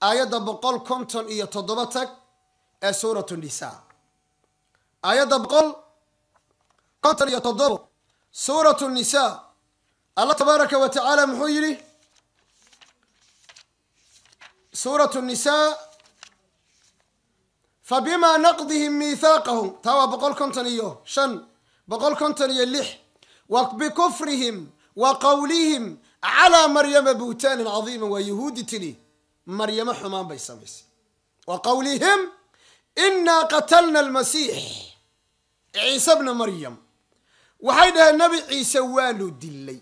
aayadda boqol konton iyo toddoba tag ee suuratu nisaa aayadda boqol konton iyo toddobo suuratu nisaa allah tabaaraka wa tacaala muxuu yidhi suuratu nisaa fabima naqdihim miithaaqahum taa waa boqol konton iyo shan boqol konton iyo lix bikufrihim wa qowlihim calaa maryama buutaanin cadiima waa yahuudi tidhi maryamo xumaan bay samaysay wa qowlihim inaa qatalna almasiix ciise bna maryam waxay dhaheen nabi ciise waanu dilay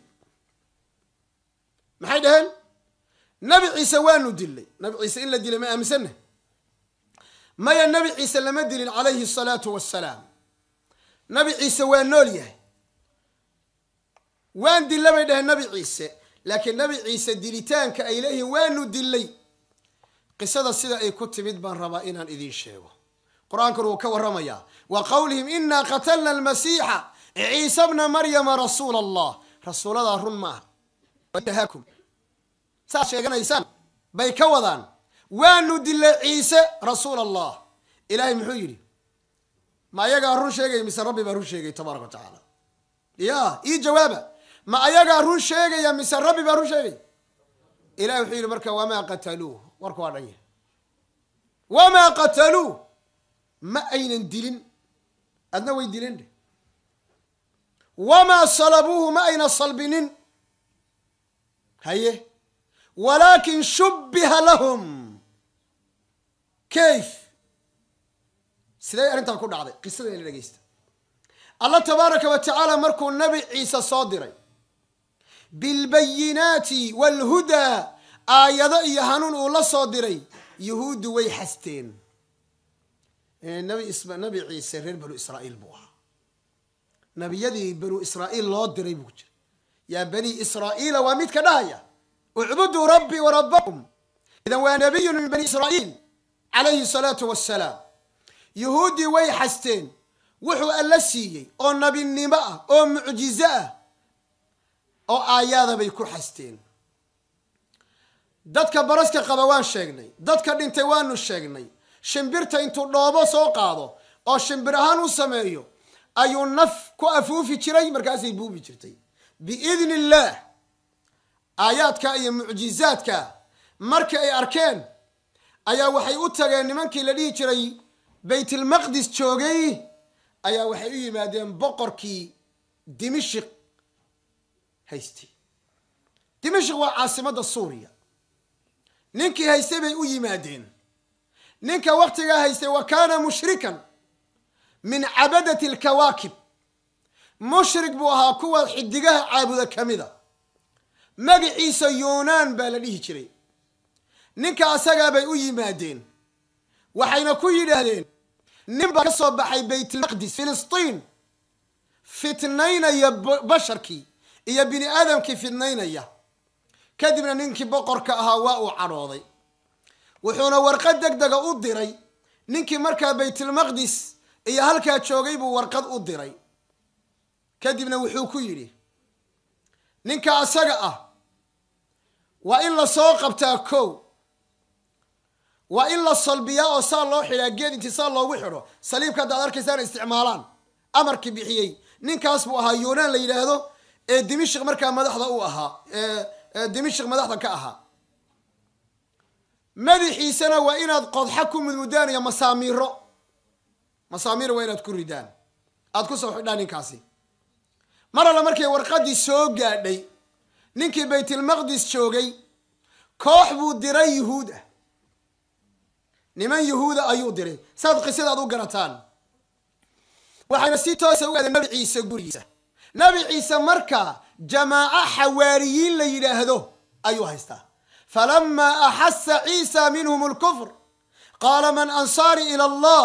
maxay dhaheen nabi ciise waanu dilay nabi ciise in la dilay ma aaminsana maya nabi ciise lama dilin calayhi asalaatu wassalaam nabi ciise waa nool yahay waan dilla bay dhaheen nabi ciise laakiin nabi ciise dilitaanka ay leeyihiin waanu dilay qisada sida ay ku timid baan rabaa inaan idiin sheego qur-aankuna wuu ka warramayaa wa qawlihim inaa qatalna almasiixa ciise bna maryama rasuula allah rasuuladaa run maaha saa sheeganaysaan bay ka wadaan waanu dillay ciise rasuul allah ilaahay muxuu yidhi ma ayagaa run sheegay mise rabbi baa run sheegay tabaaraka wa tacaala ya ii jawaaba ma ayagaa run sheegaya mise rabbi baa run sheegaya ilahi wuxuu yihi marka wamaa qataluuh warka waa dhan yahay wamaa qataluuh ma aynan dilin adna way dilin dheh wamaa salabuuhu ma ayna salbinin haye walaakin shubbiha lahum kayf siday arrintan ku dhacday qisada in la dhegeysta allah tabaaraka wa tacaala markuu nabi ciise soo diray bilbayinaati walhudaa aayado iyo hanuun uu la soo diray yuhuuddu way xasteen nabi ciise reer banu israiil buu ahaa nabiyadii banu israa'iil loo diray buu jiray yaa bani israa'iila waa midka dhahaya ucbuduu rabbi rabbii warabbakum idan waa nabiyun min bani israa'iil calayhi salaatu wassalaam yuhuuddii way xasteen wuxuu alla siiyey oo nabinimo ah oo mucjize ah oo aayaada bay ku xasteen dadka baraska qaba waan sheegnay dadka dhintay waanu sheegnay shimbirta intuu dhoobo soo qaado oo shimbir ahaan u sameeyo ayuu naf ku afuufi jiray markaasay buubi jirtay biidni illaah aayaadka iyo mucjizaadka marka ay arkeen ayaa waxay u tageen nimankii la dhihi jiray baytulmaqdis joogay ayaa waxay u yimaadeen boqorkii dimishiq haystay dimashik waa caasimada suuriya ninkii haystay bay u yimaadeen ninka waktigaa haystay wa kaana mushrikan min cabadati alkawaakib mushrik buu ahaa kuwa xidigaha caabuda ka mida magaciisa yuunaan baa la dhihi jiray ninka asagaa bay u yimaadeen waxayna ku yidhaahdeen nin baa ka soo baxay baytulmaqdis filistiin fitnaynaya basharkii iyo bini aadamkii fidnaynaya kadibna ninkii boqorka ahaa waa uu cadhooday wuxuuna warqad deg dega u diray ninkii markaa baytulmaqdis iyo halkaa joogay buu warqad u diray kadibna wuxuu ku yidhi ninka asaga ah waa in la soo qabtaa kow waa in la salbiyaa oo saa loo xidhaa geedintii saa loogu xidho saliibka haddaad ad arkaysaan isticmaalaan amarkii bixiyey ninkaas buu ahaa yuunaan la yidhaahdo ee dimashik markaa madaxda u ahaa ee dimashik madaxda ka ahaa madaxiisana waa inaad qodxa ku mudmudaan iyo masaamiiro masaamiir waa inaad ku ridaan aad ku soo xidhaan ninkaasi mar alla markay warqadii soo gaadhay ninkii baytilmaqdis joogay koox buu diray yuhuud ah niman yuhuuda ah ayuu diray saad qisadaad u garataan waxayna si toosa u aadeen nabi gurigiisa nabi ciise marka jamaaco xawaariyiin la yidhaahdo ayuu haystaa falamaa axasa ciisa minhum alkufr qaala man ansaari ila allah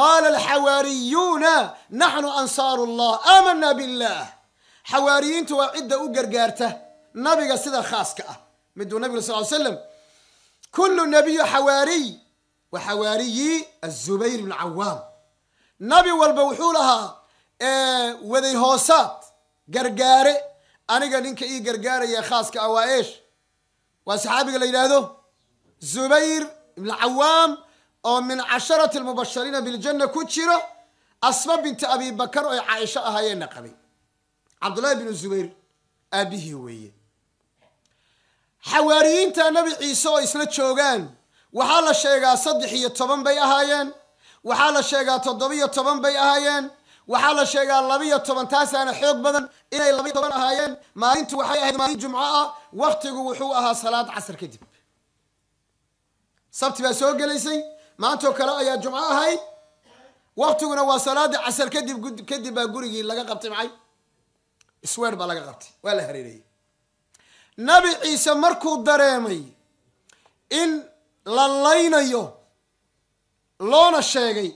qaala alxawaariyuuna naxnu ansaaru allah aamanaa billah xawaariyiintu waa cidda u gargaarta nabiga sida khaaska ah miduu nabiga sal l slam kulu nabiyu xawaariy wa xawaariyi azubayr bnu cawaam nabi walba wuxuu lahaa waday hoosaad gargaare aniga ninka ii gargaaraya khaaska ah waa eesh waa saxaabiga la yidhaahdo zubayr ibn cawaam oo min casharati almubashariina biljanna ku jiro asma binti abi bakar oo caaisho ahaayeenna qabay cabdullaahi binu zubayr aabihii weeye xawaariyiinta nabi ciise oo isla joogaan waxaa la sheegaa saddex iyo toban bay ahaayeen waxaa la sheegaa toddobiyo toban bay ahaayeen waxaa la sheegaa labiyo toban taasaana xoog badan inay labiyo toban ahaayeen maalintu waxay ahayd maalin jumco ah waktigu wuxuu ahaa salaad casar kadib sabti baa soo gelaysay maantoo kale ayaa jumco ahayd waktiguna waa salaada casar kadib kadib baa gurigii laga qabtay macay swer baa laga qabtay waa la hareereyey nabi ciise markuu dareemay in la laynayo loona sheegay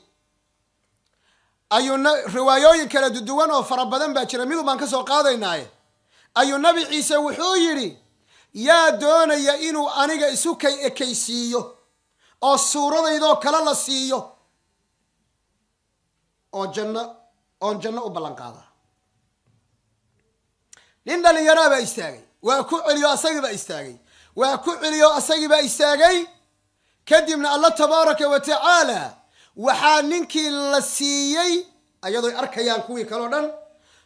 ayuuna riwaayooyin kala duwan oo fara badan baa jira midun baan ka soo qaadaynaaye ayuu nabi ciise wuxuu yidhi yaa doonaya inuu aniga isu kay ekaysiiyo oo suuradaydoo kale la siiyo oon janno oon janno u ballan qaadaa nin dhallinyaraa baa istaagay waa ku celiyo asagii baa istaagay waa ku celiyo asagii baa istaagay kadibna alla tabaaraka wa tacaala waxaa ninkii la siiyey ayadoo arkayaan kuwii kaleo dhan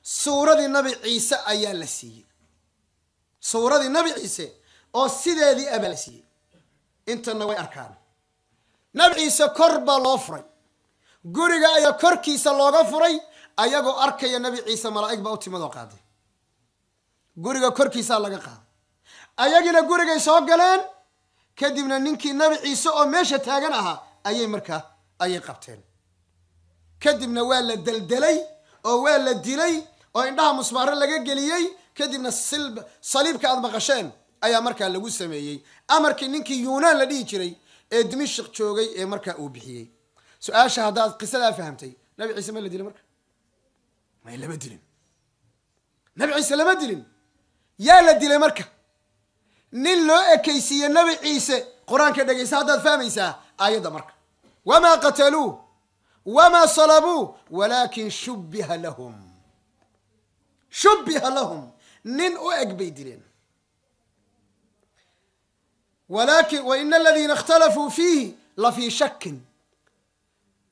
suuradii nabi ciise ayaa la siiyey suuradii nabi ciise oo sideedii abaa la siiyey intana way arkaan nabi ciise kor baa loo furay guriga ayaa korkiisa looga furay ayagoo arkaya nabi ciise malaa'ig baa u timadoo qaaday guriga korkiisaa laga qaaday ayagina gurigay soo galeen kadibna ninkii nabi ciise oo meesha taagan ahaa ayay markaa ayay qabteen kadibna waa la deldelay oo waa la dilay oo indhaha musmaaro laga geliyey kadibna saliibka aada maqasheen ayaa markaa lagu sameeyey amarkii ninkii yuunaan la dhihi jiray ee dimishik joogay ee markaa uu bixiyey su-aasha haddaad qisadaa fahamtay nabi ciise ma la dilin marka may lama dilin nabi ciise lama dilin yaa la dilay marka nin loo ekaysiiye nabi ciise qur-aanka dhegaysa haddaad fahmaysaa aayadda marka wmaa qataluuh wmaa salabuuh walaakin shubbiha lahum shubbiha lahum nin u eg bay dileen walakin wain aladiina ikhtalafuu fiihi la fii shakin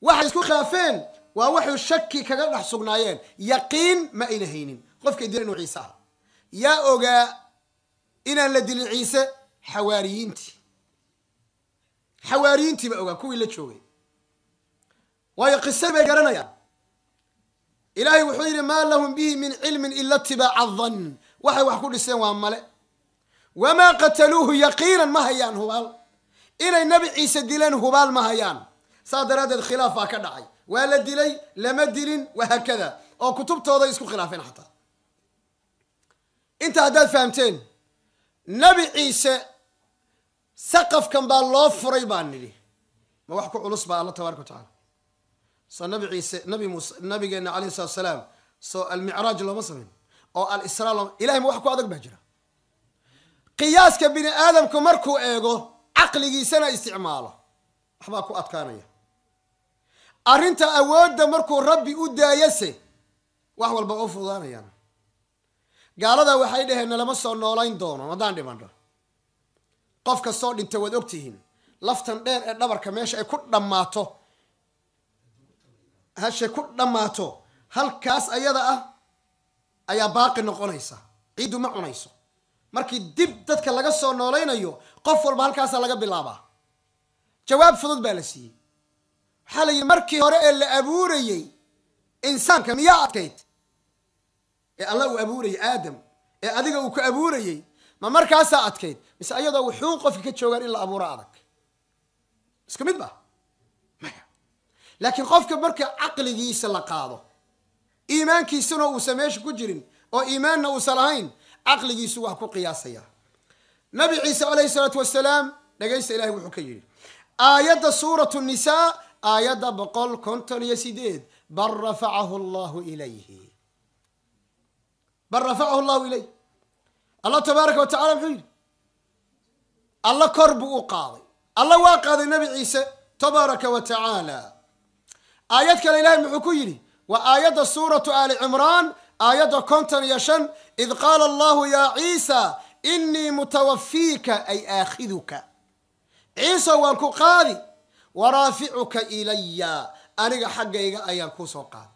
waxay isku khilaafeen waa waxuu shaki kaga dhex sugnaayeen yaqiin ma ayna haynin qofkay dileen inuu ciise aha yaa ogaa inaan la dilin ciise xawaariyiintii xawaariyiintii ba ogaa kuwii joogay waayo qise bay garanayaan ilaahay wuxuu yidhi maa lahum bihi min cilmin ila itibaaca dan waxay wax ku dhiseen waa male wamaa qataluuhu yaqiinan ma hayaan hubaal inay nebi ciise dileen hubaal ma hayaan saas daraaddeed khilaaf baa ka dhacay waa la dilay lama dilin wahaakada oo kutubtooday isku khilaafeen xataa inta haddaad fahamteen nebi ciise saqafkan baa loo furay baan nidhi ma wax ku culus baa alla tabaaraka wa tacala soo nabi ciise nabi muuse nabigeena alayhi salatu asalaam soo almicraaj looma samayn oo alisraa looma ilahay ma wax ku adag baa jira qiyaaska bini aadamku markuu eego caqligiisana isticmaalo waxbaa ku adkaanaya arrinta awoodda markuu rabbi u daayase wax walba oo fudaanayaan gaalada waxay dhaheen nalama soo noolayn doono haddaan dhimanno qofka soo dhinta waad ogtihiin laftan dheer ee dhabarka meesha ay ku dhammaato hashe ku dhammaato halkaas ayada ah ayaa baaqi noqonaysa ciiddu ma cunayso markii dib dadka laga soo noolaynayo qof walba halkaasaa laga bilaabaa jawaab fudud baa la siiyey waxaa la yidhi markii hore ee la abuurayey insaanka miyaa adkayd ee alla uu abuurayay aadam ee adiga uu ku abuurayey ma markaasaa adkayd mise ayadoo wuxuu qofka ka joogaan in la abuuro adag isku mid ba laakiin qofka marka caqligiisa la qaado iimaankiisuna uusan meesha ku jirin oo iimaanna uusan lahayn caqligiisu waa ku qiyaasaya nabi ciise calayhi salaatu wasalaam dhagaysta ilahay wuxuu ka yidhi aayadda suuratu nisaa aayadda boqol konton iyo sideed bal rafacahu llahu ilayhi bal rafacahu llahu ilayh allah tabaaraka wa tacala muxuu yidhi alla kor buu u qaaday alla waa qaaday nabi ciise tabaaraka wa tacaala aayad kale ilaahay muxuu ku yidhi waa aayadda suuratu aali cimraan aayadda konton iyo shan id qaala allahu yaa ciisa inii mutawafiika ay aakhiduka ciiso waan ku qaadi waraaficuka ilaya aniga xaggayga ayaan kuu soo qaada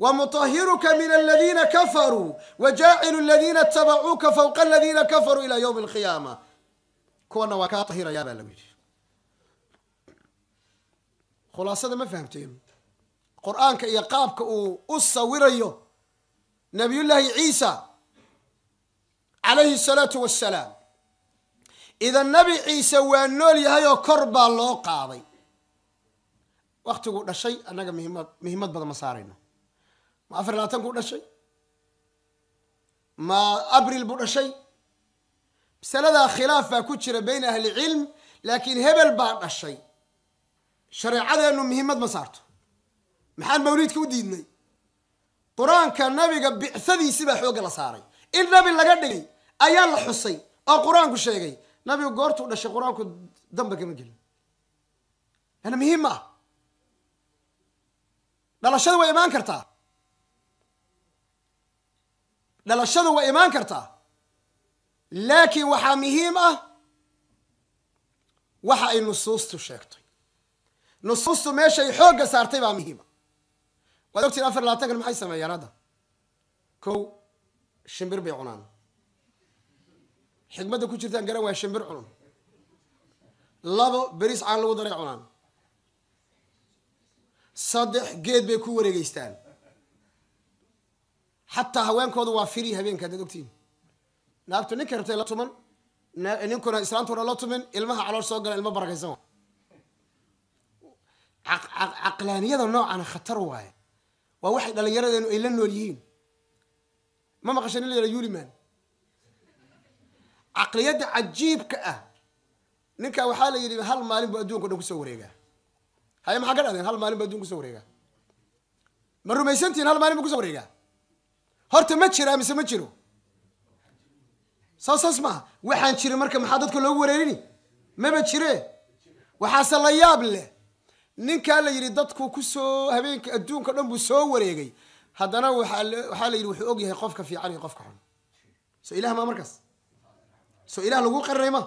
wmطahiruka min aladiina kafaruu wajaacilu ladiina اtabacuuka fawqa aladiina kafaruu ilaa ywmi اlqiyaama kuwana waa kaa ahirayaa baa lagu yidhi khulaasada ma fahamteen qur-aanka iyo qaabka uu u sawirayo nabiyullaahi ciisa calayhi salaatu wassalaam idan nabi ciise waa nool yahay oo kor baa loo qaaday waktiguu dhashay annaga muhimad muhiimad badan ma saarayno ma afar labaatankuu dhashay ma abril buu dhashay masaladaa khilaaf baa ku jira bayna ahlicilm laakiin hebel baa dhashay shareecadeennu muhiimad ma saarto maxaan mawliidka u diidnay qur-aanka nabiga bicadiisii baa xoogga la saaray in nabi laga dhigay ayaa la xusay oo qur-aanku sheegay nabigu goortuu dhashay qur-aanku damba kama gelin lana muhiim ma ah dhalashada way imaan kartaa dhalashadu waa imaan kartaa laakiin waxaa muhiim ah waxa ay nusuustu sheegtay nusuustu meeshay xooga saartay baa muhiima waad ogtiin afar labaatankan maxay sameeyaan hadda kow shimbir bay cunaan xikmadda ku jirtaan garan waa shimbir cunun labo beris caan lagu daray cunaan saddex geed bay ku wareegeystaan xataa haweenkoodu waa firi habeenka adaad ogtiin naabtu ninka rabtay la tuman ninkuna islaamta hore la tumin ilmaha caloosh soo gala ilma barakaysan caqlaaniyada noocan khatar waaye waa waxay dhallinyaradeenu ay la nool yihiin ma maqashay nin la yadha yuliman caqliyadda cajiibka ah ninkaa waxaa la yidhi hal maalin buu adduunka o dhan kusoo wareegaa haye maxaa ka dhacdeen hal maalin buu adduun kuso wareegaa ma rumaysantiin hal maalin buu kusoo wareegaa horta ma jiraa mise ma jiro soo saas maaha waxaan jiri marka maxaa dadka loogu wareerini maba jire waxaase la yaab leh ninkaa la yidhi dadku kusoo habeenka adduunka dhan buu soo wareegay haddana waxaa la yidhi wuxuu ogyahay qofka fiican iyo qofka xun soo ilah maa markaas soo ilah lagu qarinay ma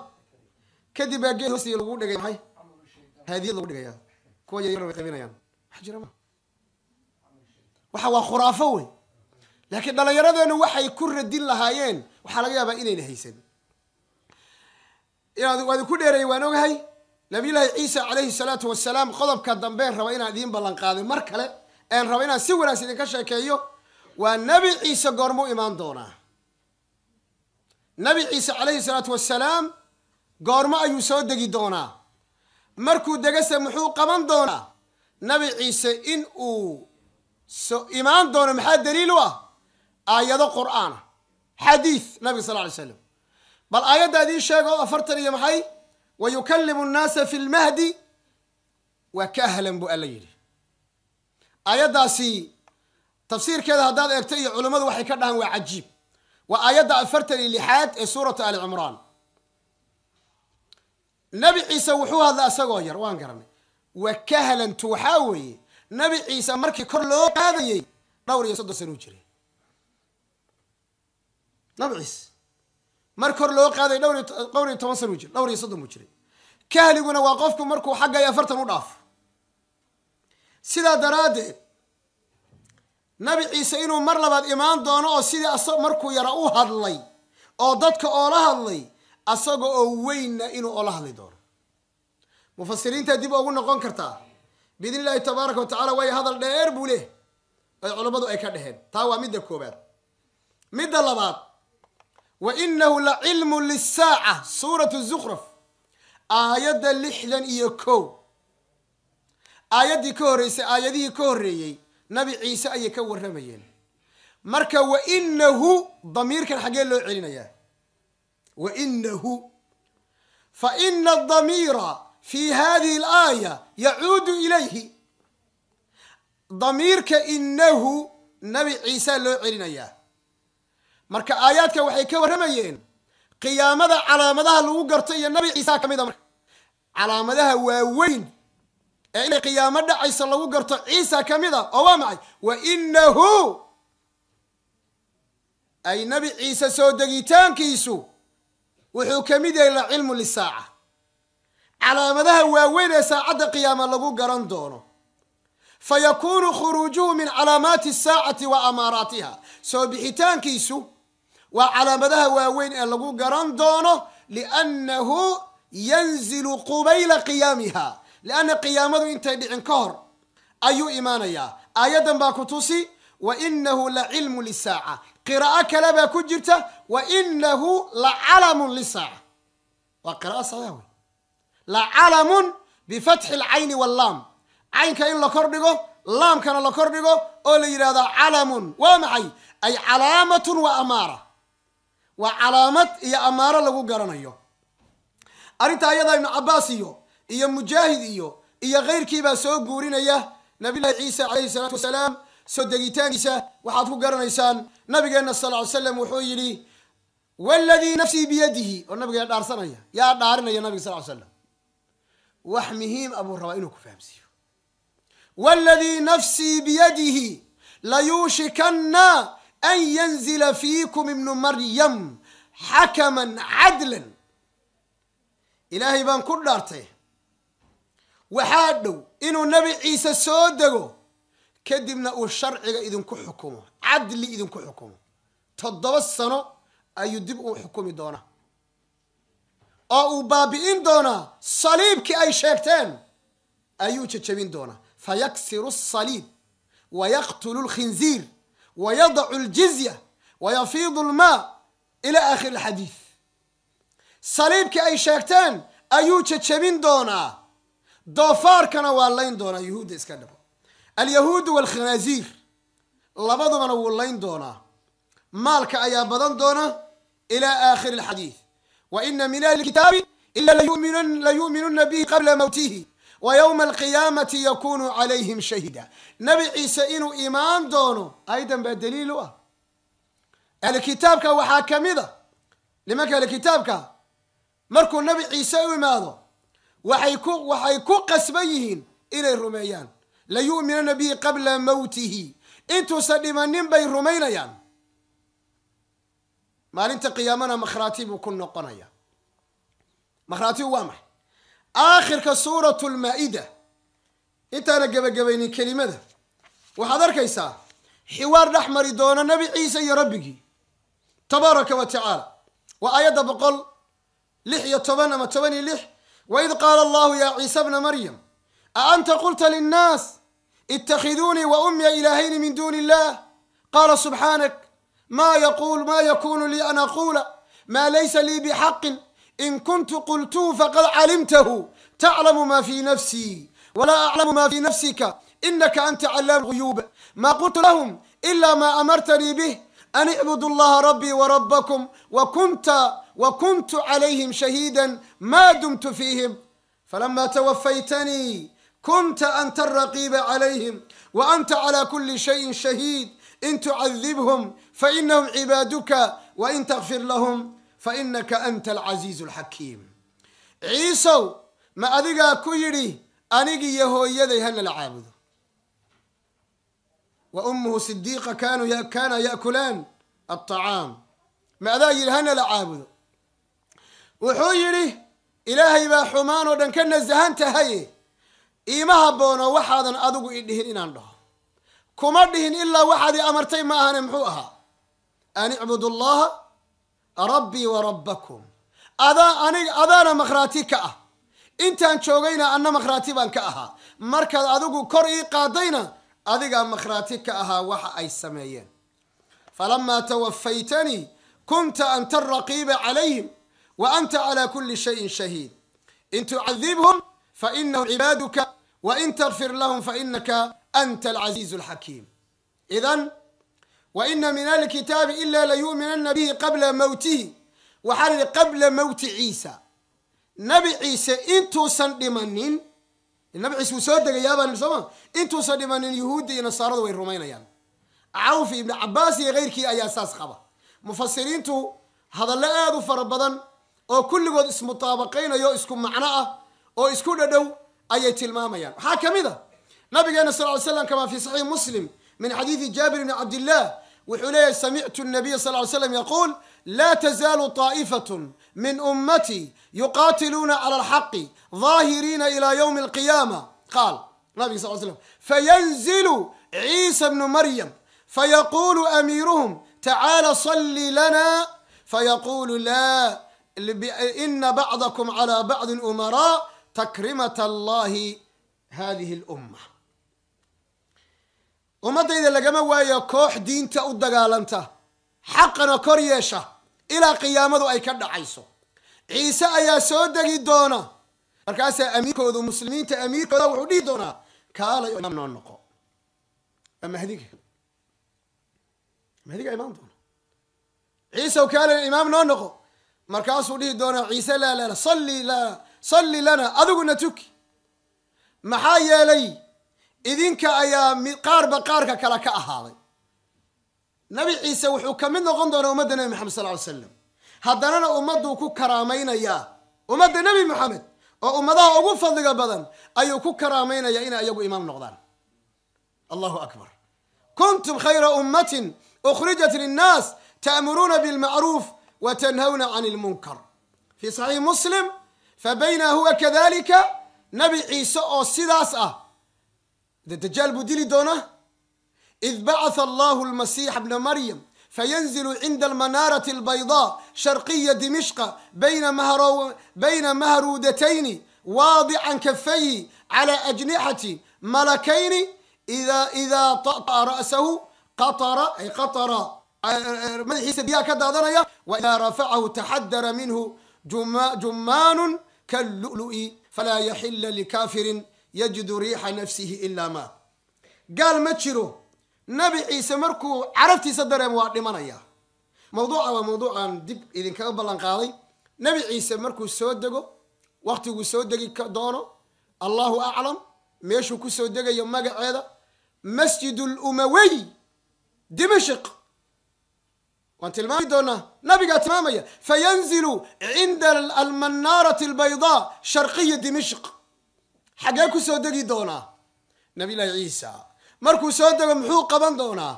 kadib baa geed hoosay lagu dhigay maay haadiya lagu dhigaya kuwa yaryarna way qaybinayaan wax jira ma waxa waa khuraafo wey laakiin dhallinyaradeenu waxay ku radin lahaayeen waxaa laga yaabaa inayna haysan inaad waadi ku dheereeyay waan ogahay nabiyullaahi ciisa calayhi salaatu wasalaam qodobka dambeen raba inaan idiin ballanqaaday mar kale een raba inaan si wanaagsan idinka sheekeeyo waa nebi ciise goormuu imaan doonaa nebi ciise calayhi salaatu wasalaam goormo ayuu soo degi doonaa markuu degase muxuu qaban doonaa nebi ciise in uu so imaan doono maxaa daliil u ah aayado qur-aana xadiid nabiga sal ly slam bal aayadda idiin sheego afartan iyo maxay wayukalimu nnaasa fi lmahdi waa kahlan buu alla yidhi aayaddaasi tafsiirkeeda haddaad eegto iyo culimmadu waxay ka dhahaan waa cajiib waa aayadda afartan iyo lixaad ee suuratu ali cumraan nabi ciise wuxuu hadlay isagoo yar waan garanay wa kahlantu waxaa weeye nabi ciise markii kor loo qaadayay dhowr iyo soddon san uu jiray nabi ciise marka hor loo qaaday dhowr iyo toban san u jir dhowr iyo soddon buu jiray kahliguna waa qofku markuu xagga iyo afartan u dhaafo sidaa daraaddeed nabi ciise inuu mar labaad imaan doono oo sidii asag markuu yara u hadlay oo dadka oola hadlay asaga oo weynna inuu oola hadli doono mufasiriintaa dib ugu noqon kartaa biidni illaahi tabaaraka wa tacala waayo hadal dheer buu leh ay culammadu ay ka dheheen taa waa midda koowaad midda labaad wainahu la cilmu lisaaca suuratu zukruf aayadda lixdan iyo kow aayaddii ka horreysay aayadihii ka horreeyey nabi ciise ayay ka warramayeen marka wa wainahu damiirkan xaggee loo celinayaa wa inahu fa ina adamiira fi hadihi alaaya yacuudu ilayhi damiirka inahu nabi ciisaa loo celinayaa marka aayaadka waxay ka warramayeen qiyaamada calaamadaha lagu garto iyo nabi ciisa ka mid a ah marka calaamadaha waaweyn ee inay qiyaamo dhacayso lagu garto ciisa ka mid a ah, oo waa maxay wa inahu ay nabi ciise soo degitaankiisu wuxuu ka mid yahay la cilmu lisaaca calaamadaha waaweyn ee saacadda qiyaama lagu garan doono fa yakuunu khuruujuhu min calaamaati asaacati wa amaaraatiha soo bixitaankiisu waa calaamadaha waaweyn ee lagu garan doono liannahu yanzilu qubayla qiyaamiha lianna qiyaamadu intay dhicin ka hor ayuu imaanayaa aayaddan baa ku tusi wa inahu la cilmu lisaaca qiraa'o kale baa ku jirta wa inahu la calamun lisaaca waa qiraa'o saxiix wey la calamun bifatxi alcayni wallaam caynka in la kor dhigo laamkana la kor dhigo oo la yidhahdaa calamun waa maxay ay calaamatun wa amaara waa calaamad iyo amaaro lagu garanayo arrintaa ayadaa ibnu cabaas iyo iyo mujaahid iyo iyo keyrkiibaa soo guurinaya nabilahi ciisa calayhi salaatu wasalaam soo degitaankiisa waxaad ku garanaysaan nabigeenna sal ly slam wuxuu yidhi waladii nafsii biyadihi oo nabiga dhaarsanaya yaa dhaarinaya nabiga sal slam wax muhiim a ah buu rabaa inuu ku fahamsiiyo waladii nafsii biyadihi layuushikanna أن ينزل فيكم ابن مريم xakaman cadlan ilaahay baan ku dhaartay waxaa dhow inuu nebi ciise soo dego kadibna uu sharciga idinku xukumo cadli idinku xukumo toddoba sano ayuu dib uu xukumi doonaa oo uu baabi'in doonaa saliibkii ay sheegteen ayuu jajabin doonaa fayaksiru asaliib wa yaqtulu lkhinziir wayadacu اljizya wayafiidu lmaa ilaa aakhir alxadiid saliibkii ay sheegteen ayuu jejebin doonaa doofaarkana waa layn doonaa yuhuudda iska dhabo alyahuudu waalkhanaaziir labadubana wuu layn doonaa maalka ayaa badan doona ila aakhiri alxadiid wa ina min ahli kitaabi ila layuminuna bihi qabla mowtihi wa yowma alqiyaamati yakuunu calayhim shahida nabi ciise inuu imaan doono aydan baa daliil u ah ahli waxaa ka mid a nimanka ahli markuu nabi ciise u imaado waxay ku waxay ku qasban yihiin inay rumeeyaan layu'minana bihi qabla mowtihi intuusa dhimanin bay rumaynayaan maalinta qiyaamana makhraati buu ku noqonaya makhraatigu waa maxay aakhirka suurat lmaa-ida intaana gebagabaynin kelimada waxaad arkaysaa xiwaar dhex mari doono nebi ciise iyo rabbigii tabaaraka wa tacaala waa aayadda boqol lix iyo toban ama toban iyo lix waid qaala allahu yaa ciise bna maryam a anta qulta linnaas itakhiduunii wa ummiya ilaahayni min duuni illah qaala subxaanak ma yaquul ma yakunu lii an aquula maa laysa lii bixaqin in kuntu qultuu faqad calimtahu taclamu maa fii nafsii walaa aclamu maa fii nafsika inaka anta callaamu lguyuub maa qultu lahum ila maa amartanii bih an icbudu allaha rabbii warabakum wakunta wakuntu calayhim shahiida maa dumtu fiihim falama twafaytanii kunta anta araqiiba calayhim wa anta calaa kuli shayin shahiid in tucadibhum fainahum cibaaduka wain takfir lahum fainaka anta alcasiizu alxakiim ciisow ma adigaa ku yidhi iyo hooyaday hana la caabudo wa ummuhu sidiiqa kaanaa ya'kulaan alطacaam ma adaa yidhi hana la caabudo wuxuu yidhi ilaahay baa xumaan oo dhan ka nasahan tahaye iima habboono waxaadan adigu i dhihin inaan dhaho kuma dhihin ilaa waxaad i amartay ma ahane muxuu ahaa an icbud allaha rabbii wa rabbakum adaa adaana makhraati ka ah intaan joogayna anna makhraati baan ka ahaa markaad adigu kor ii qaadayna adigaa makhraati ka ahaa waxa ay sameeyeen falamaa tawafaytanii kunta anta araqiiba calayhim wa anta calaa kulli shayin shahiid in tucadibhum fainahum cibaaduka wain tagfir lahum fainaka anta alcasiizu alxakiim idan waina min alkitaabi kitaabi ilaa layu'minanna bihi qabla mowtihi waxaa lihi qabla mowti ciisa nabi ciise intuusan dhimanin nabi ciise wuu soo degayaabaa nabi sooma intuusan dhimanin yuhuudda iyo nasaaradu way rumaynayaan cawf ibni cabaas iyo keyrkii ayaa saas qaba mufasiriintu hadallo aad u fara badan oo kulligood ismutaabaqaynayo isku macno ah oo isku dhadhow ayay tilmaamayaan waxaa ka mid a ah, nabigeena sal ly slam kamaa fii saxiix muslim min xadiidi jaabir bni cabdillaah wuxuu leeyahy samictu nabiya sal ly slam yaquul laa tazaalu طaa'ifatun min ummatii yuqaatiluuna cala alxaqi daahiriina ilaa ywmi alqiyaama qaal nabiga sal slam fayanzilu ciisa bnu maryam fayaquulu amiiruhum tacaala salli lana fayaquulu laa ina bacdakm cla bacdi umaraa takrimat allahi hadihi اlumma ummaddayda lagama waayo koox diinta u dagaalanta xaqana kor yeesha ilaa qiyaamadu ay ka dhacayso ciise ayaa soo degi doona markaasaa amiirkoodu muslimiinta amiirkooda wuxuu dhihi doonaa kaalay imaam noo noqo mahdiga mahdiga imaan doona ciisew kaalay imaam noo noqo markaasuu dhihi doonaa ciise laa laa salli laa salli lana adiguna tuki maxaa yeelay idinka ayaa qaarba qaarka kale ka ahaaday nabi ciise wuxuu ka mid noqon doonaa ummadda nebi maxamed sal ly slam haddanana ummadduu ku karaamaynayaa ummadda nebi maxamed oo ummadaha ugu fadliga badan ayuu ku karaamaynayaa inay iyagu imaam noqdaan allahu akbar kuntum khayra ummatin ukhrijat linnaas ta'muruuna bilmacruuf wa tanhawna can ilmunkar fii saxiixi muslim fabayna huwa kadalika nabi ciise oo sidaas ah dee dajaal buu dili doonaa id bacatha allahu lmasiixa bna maryam fayanzilu cinda almanaarati albaydaa sharqiya dimishqa bayna mahruudatayni waadican kafayhi cala ajnixati malakayni idaa idaa ra'sahu qatara ay qatara madaxiisa biyaha ka daadanaya wa rafacahu taxadara minhu jummaanun kallu'lu'i falaa yaxila likaafirin yajidu riixa nafsihi ilaa maa gaal ma jiro nabi ciise markuu carabtiisa dareemo waa dhimanayaa mawduuca waa mawduucaan dib idinkaga ballan qaaday nabi ciise markuu soo dego waqtiguu soo degi doono allaahu aclam meeshuu kusoo degayo magaceeda masjidulumawey dimashq waan tilmaami doonaa nabigaa tilmaamaya fayanzilu cinda almanaarati albayda sharqiya dimashq xaggee ku soo degi doonaa nabiyullaahi ciisa markuu soo dego muxuu qaban doonaa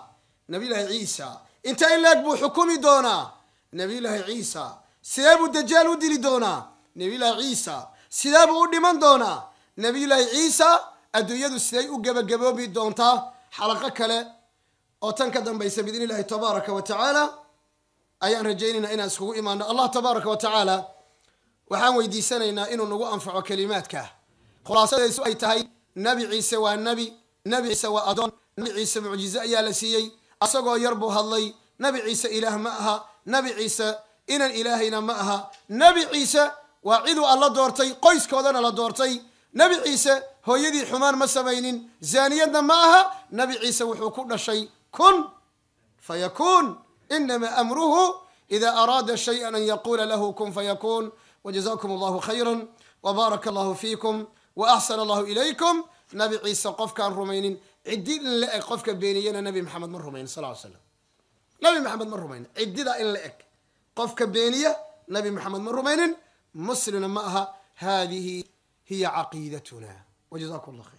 nabiyullaahi ciisa inta in laeg buu xukumi doonaa nabiyullaahi ciisa sidee buu dajaal u dili doonaa nabiyullaahi ciisa sidee buu u dhiman doonaa nabiyullaahi ciisa adduunyadu siday u gebagaboobi doontaa xalaqo kale oo tan ka dambaysa biidni illaahi tabaaraka wa tacaala ayaan rajaynaynaa inaan iskugu imaano allah tabaaraka wa tacaala waxaan weydiisanaynaa inuu nagu anfaco kelimaadka khulaasadaysu ay tahay nebi ciise waa nebi nebi ciise waa adoon nebi ciise mucjize ayaa la siiyey asagoo yar buu hadlay nebi ciise ilaah ma aha nebi ciise inan ilaahayna ma aha nebi ciise waa ciduu alla doortay qoyskoodana la doortay nebi ciise hooyadii xumaan ma samaynin zaaniyadna ma aha nebi ciise wuxuu ku dhashay kun fayakuun inama amruhu ida araada shayئa an yaquula lahu kun fayakuun wajazaakum allahu khayra wbaaraka allahu fiikum wa axsana allahu ilaykum nabi ciise qofkaan rumaynin ciddi in la eg qofka beeniyana nabi maxamed ma rumayn sal slam nabi maxamed ma rumaynin ciddida in la eg qofka beeniya nabi maxamed ma rumaynin muslimna ma aha hadihi hiya caqiidatuna wajazakum allah khayr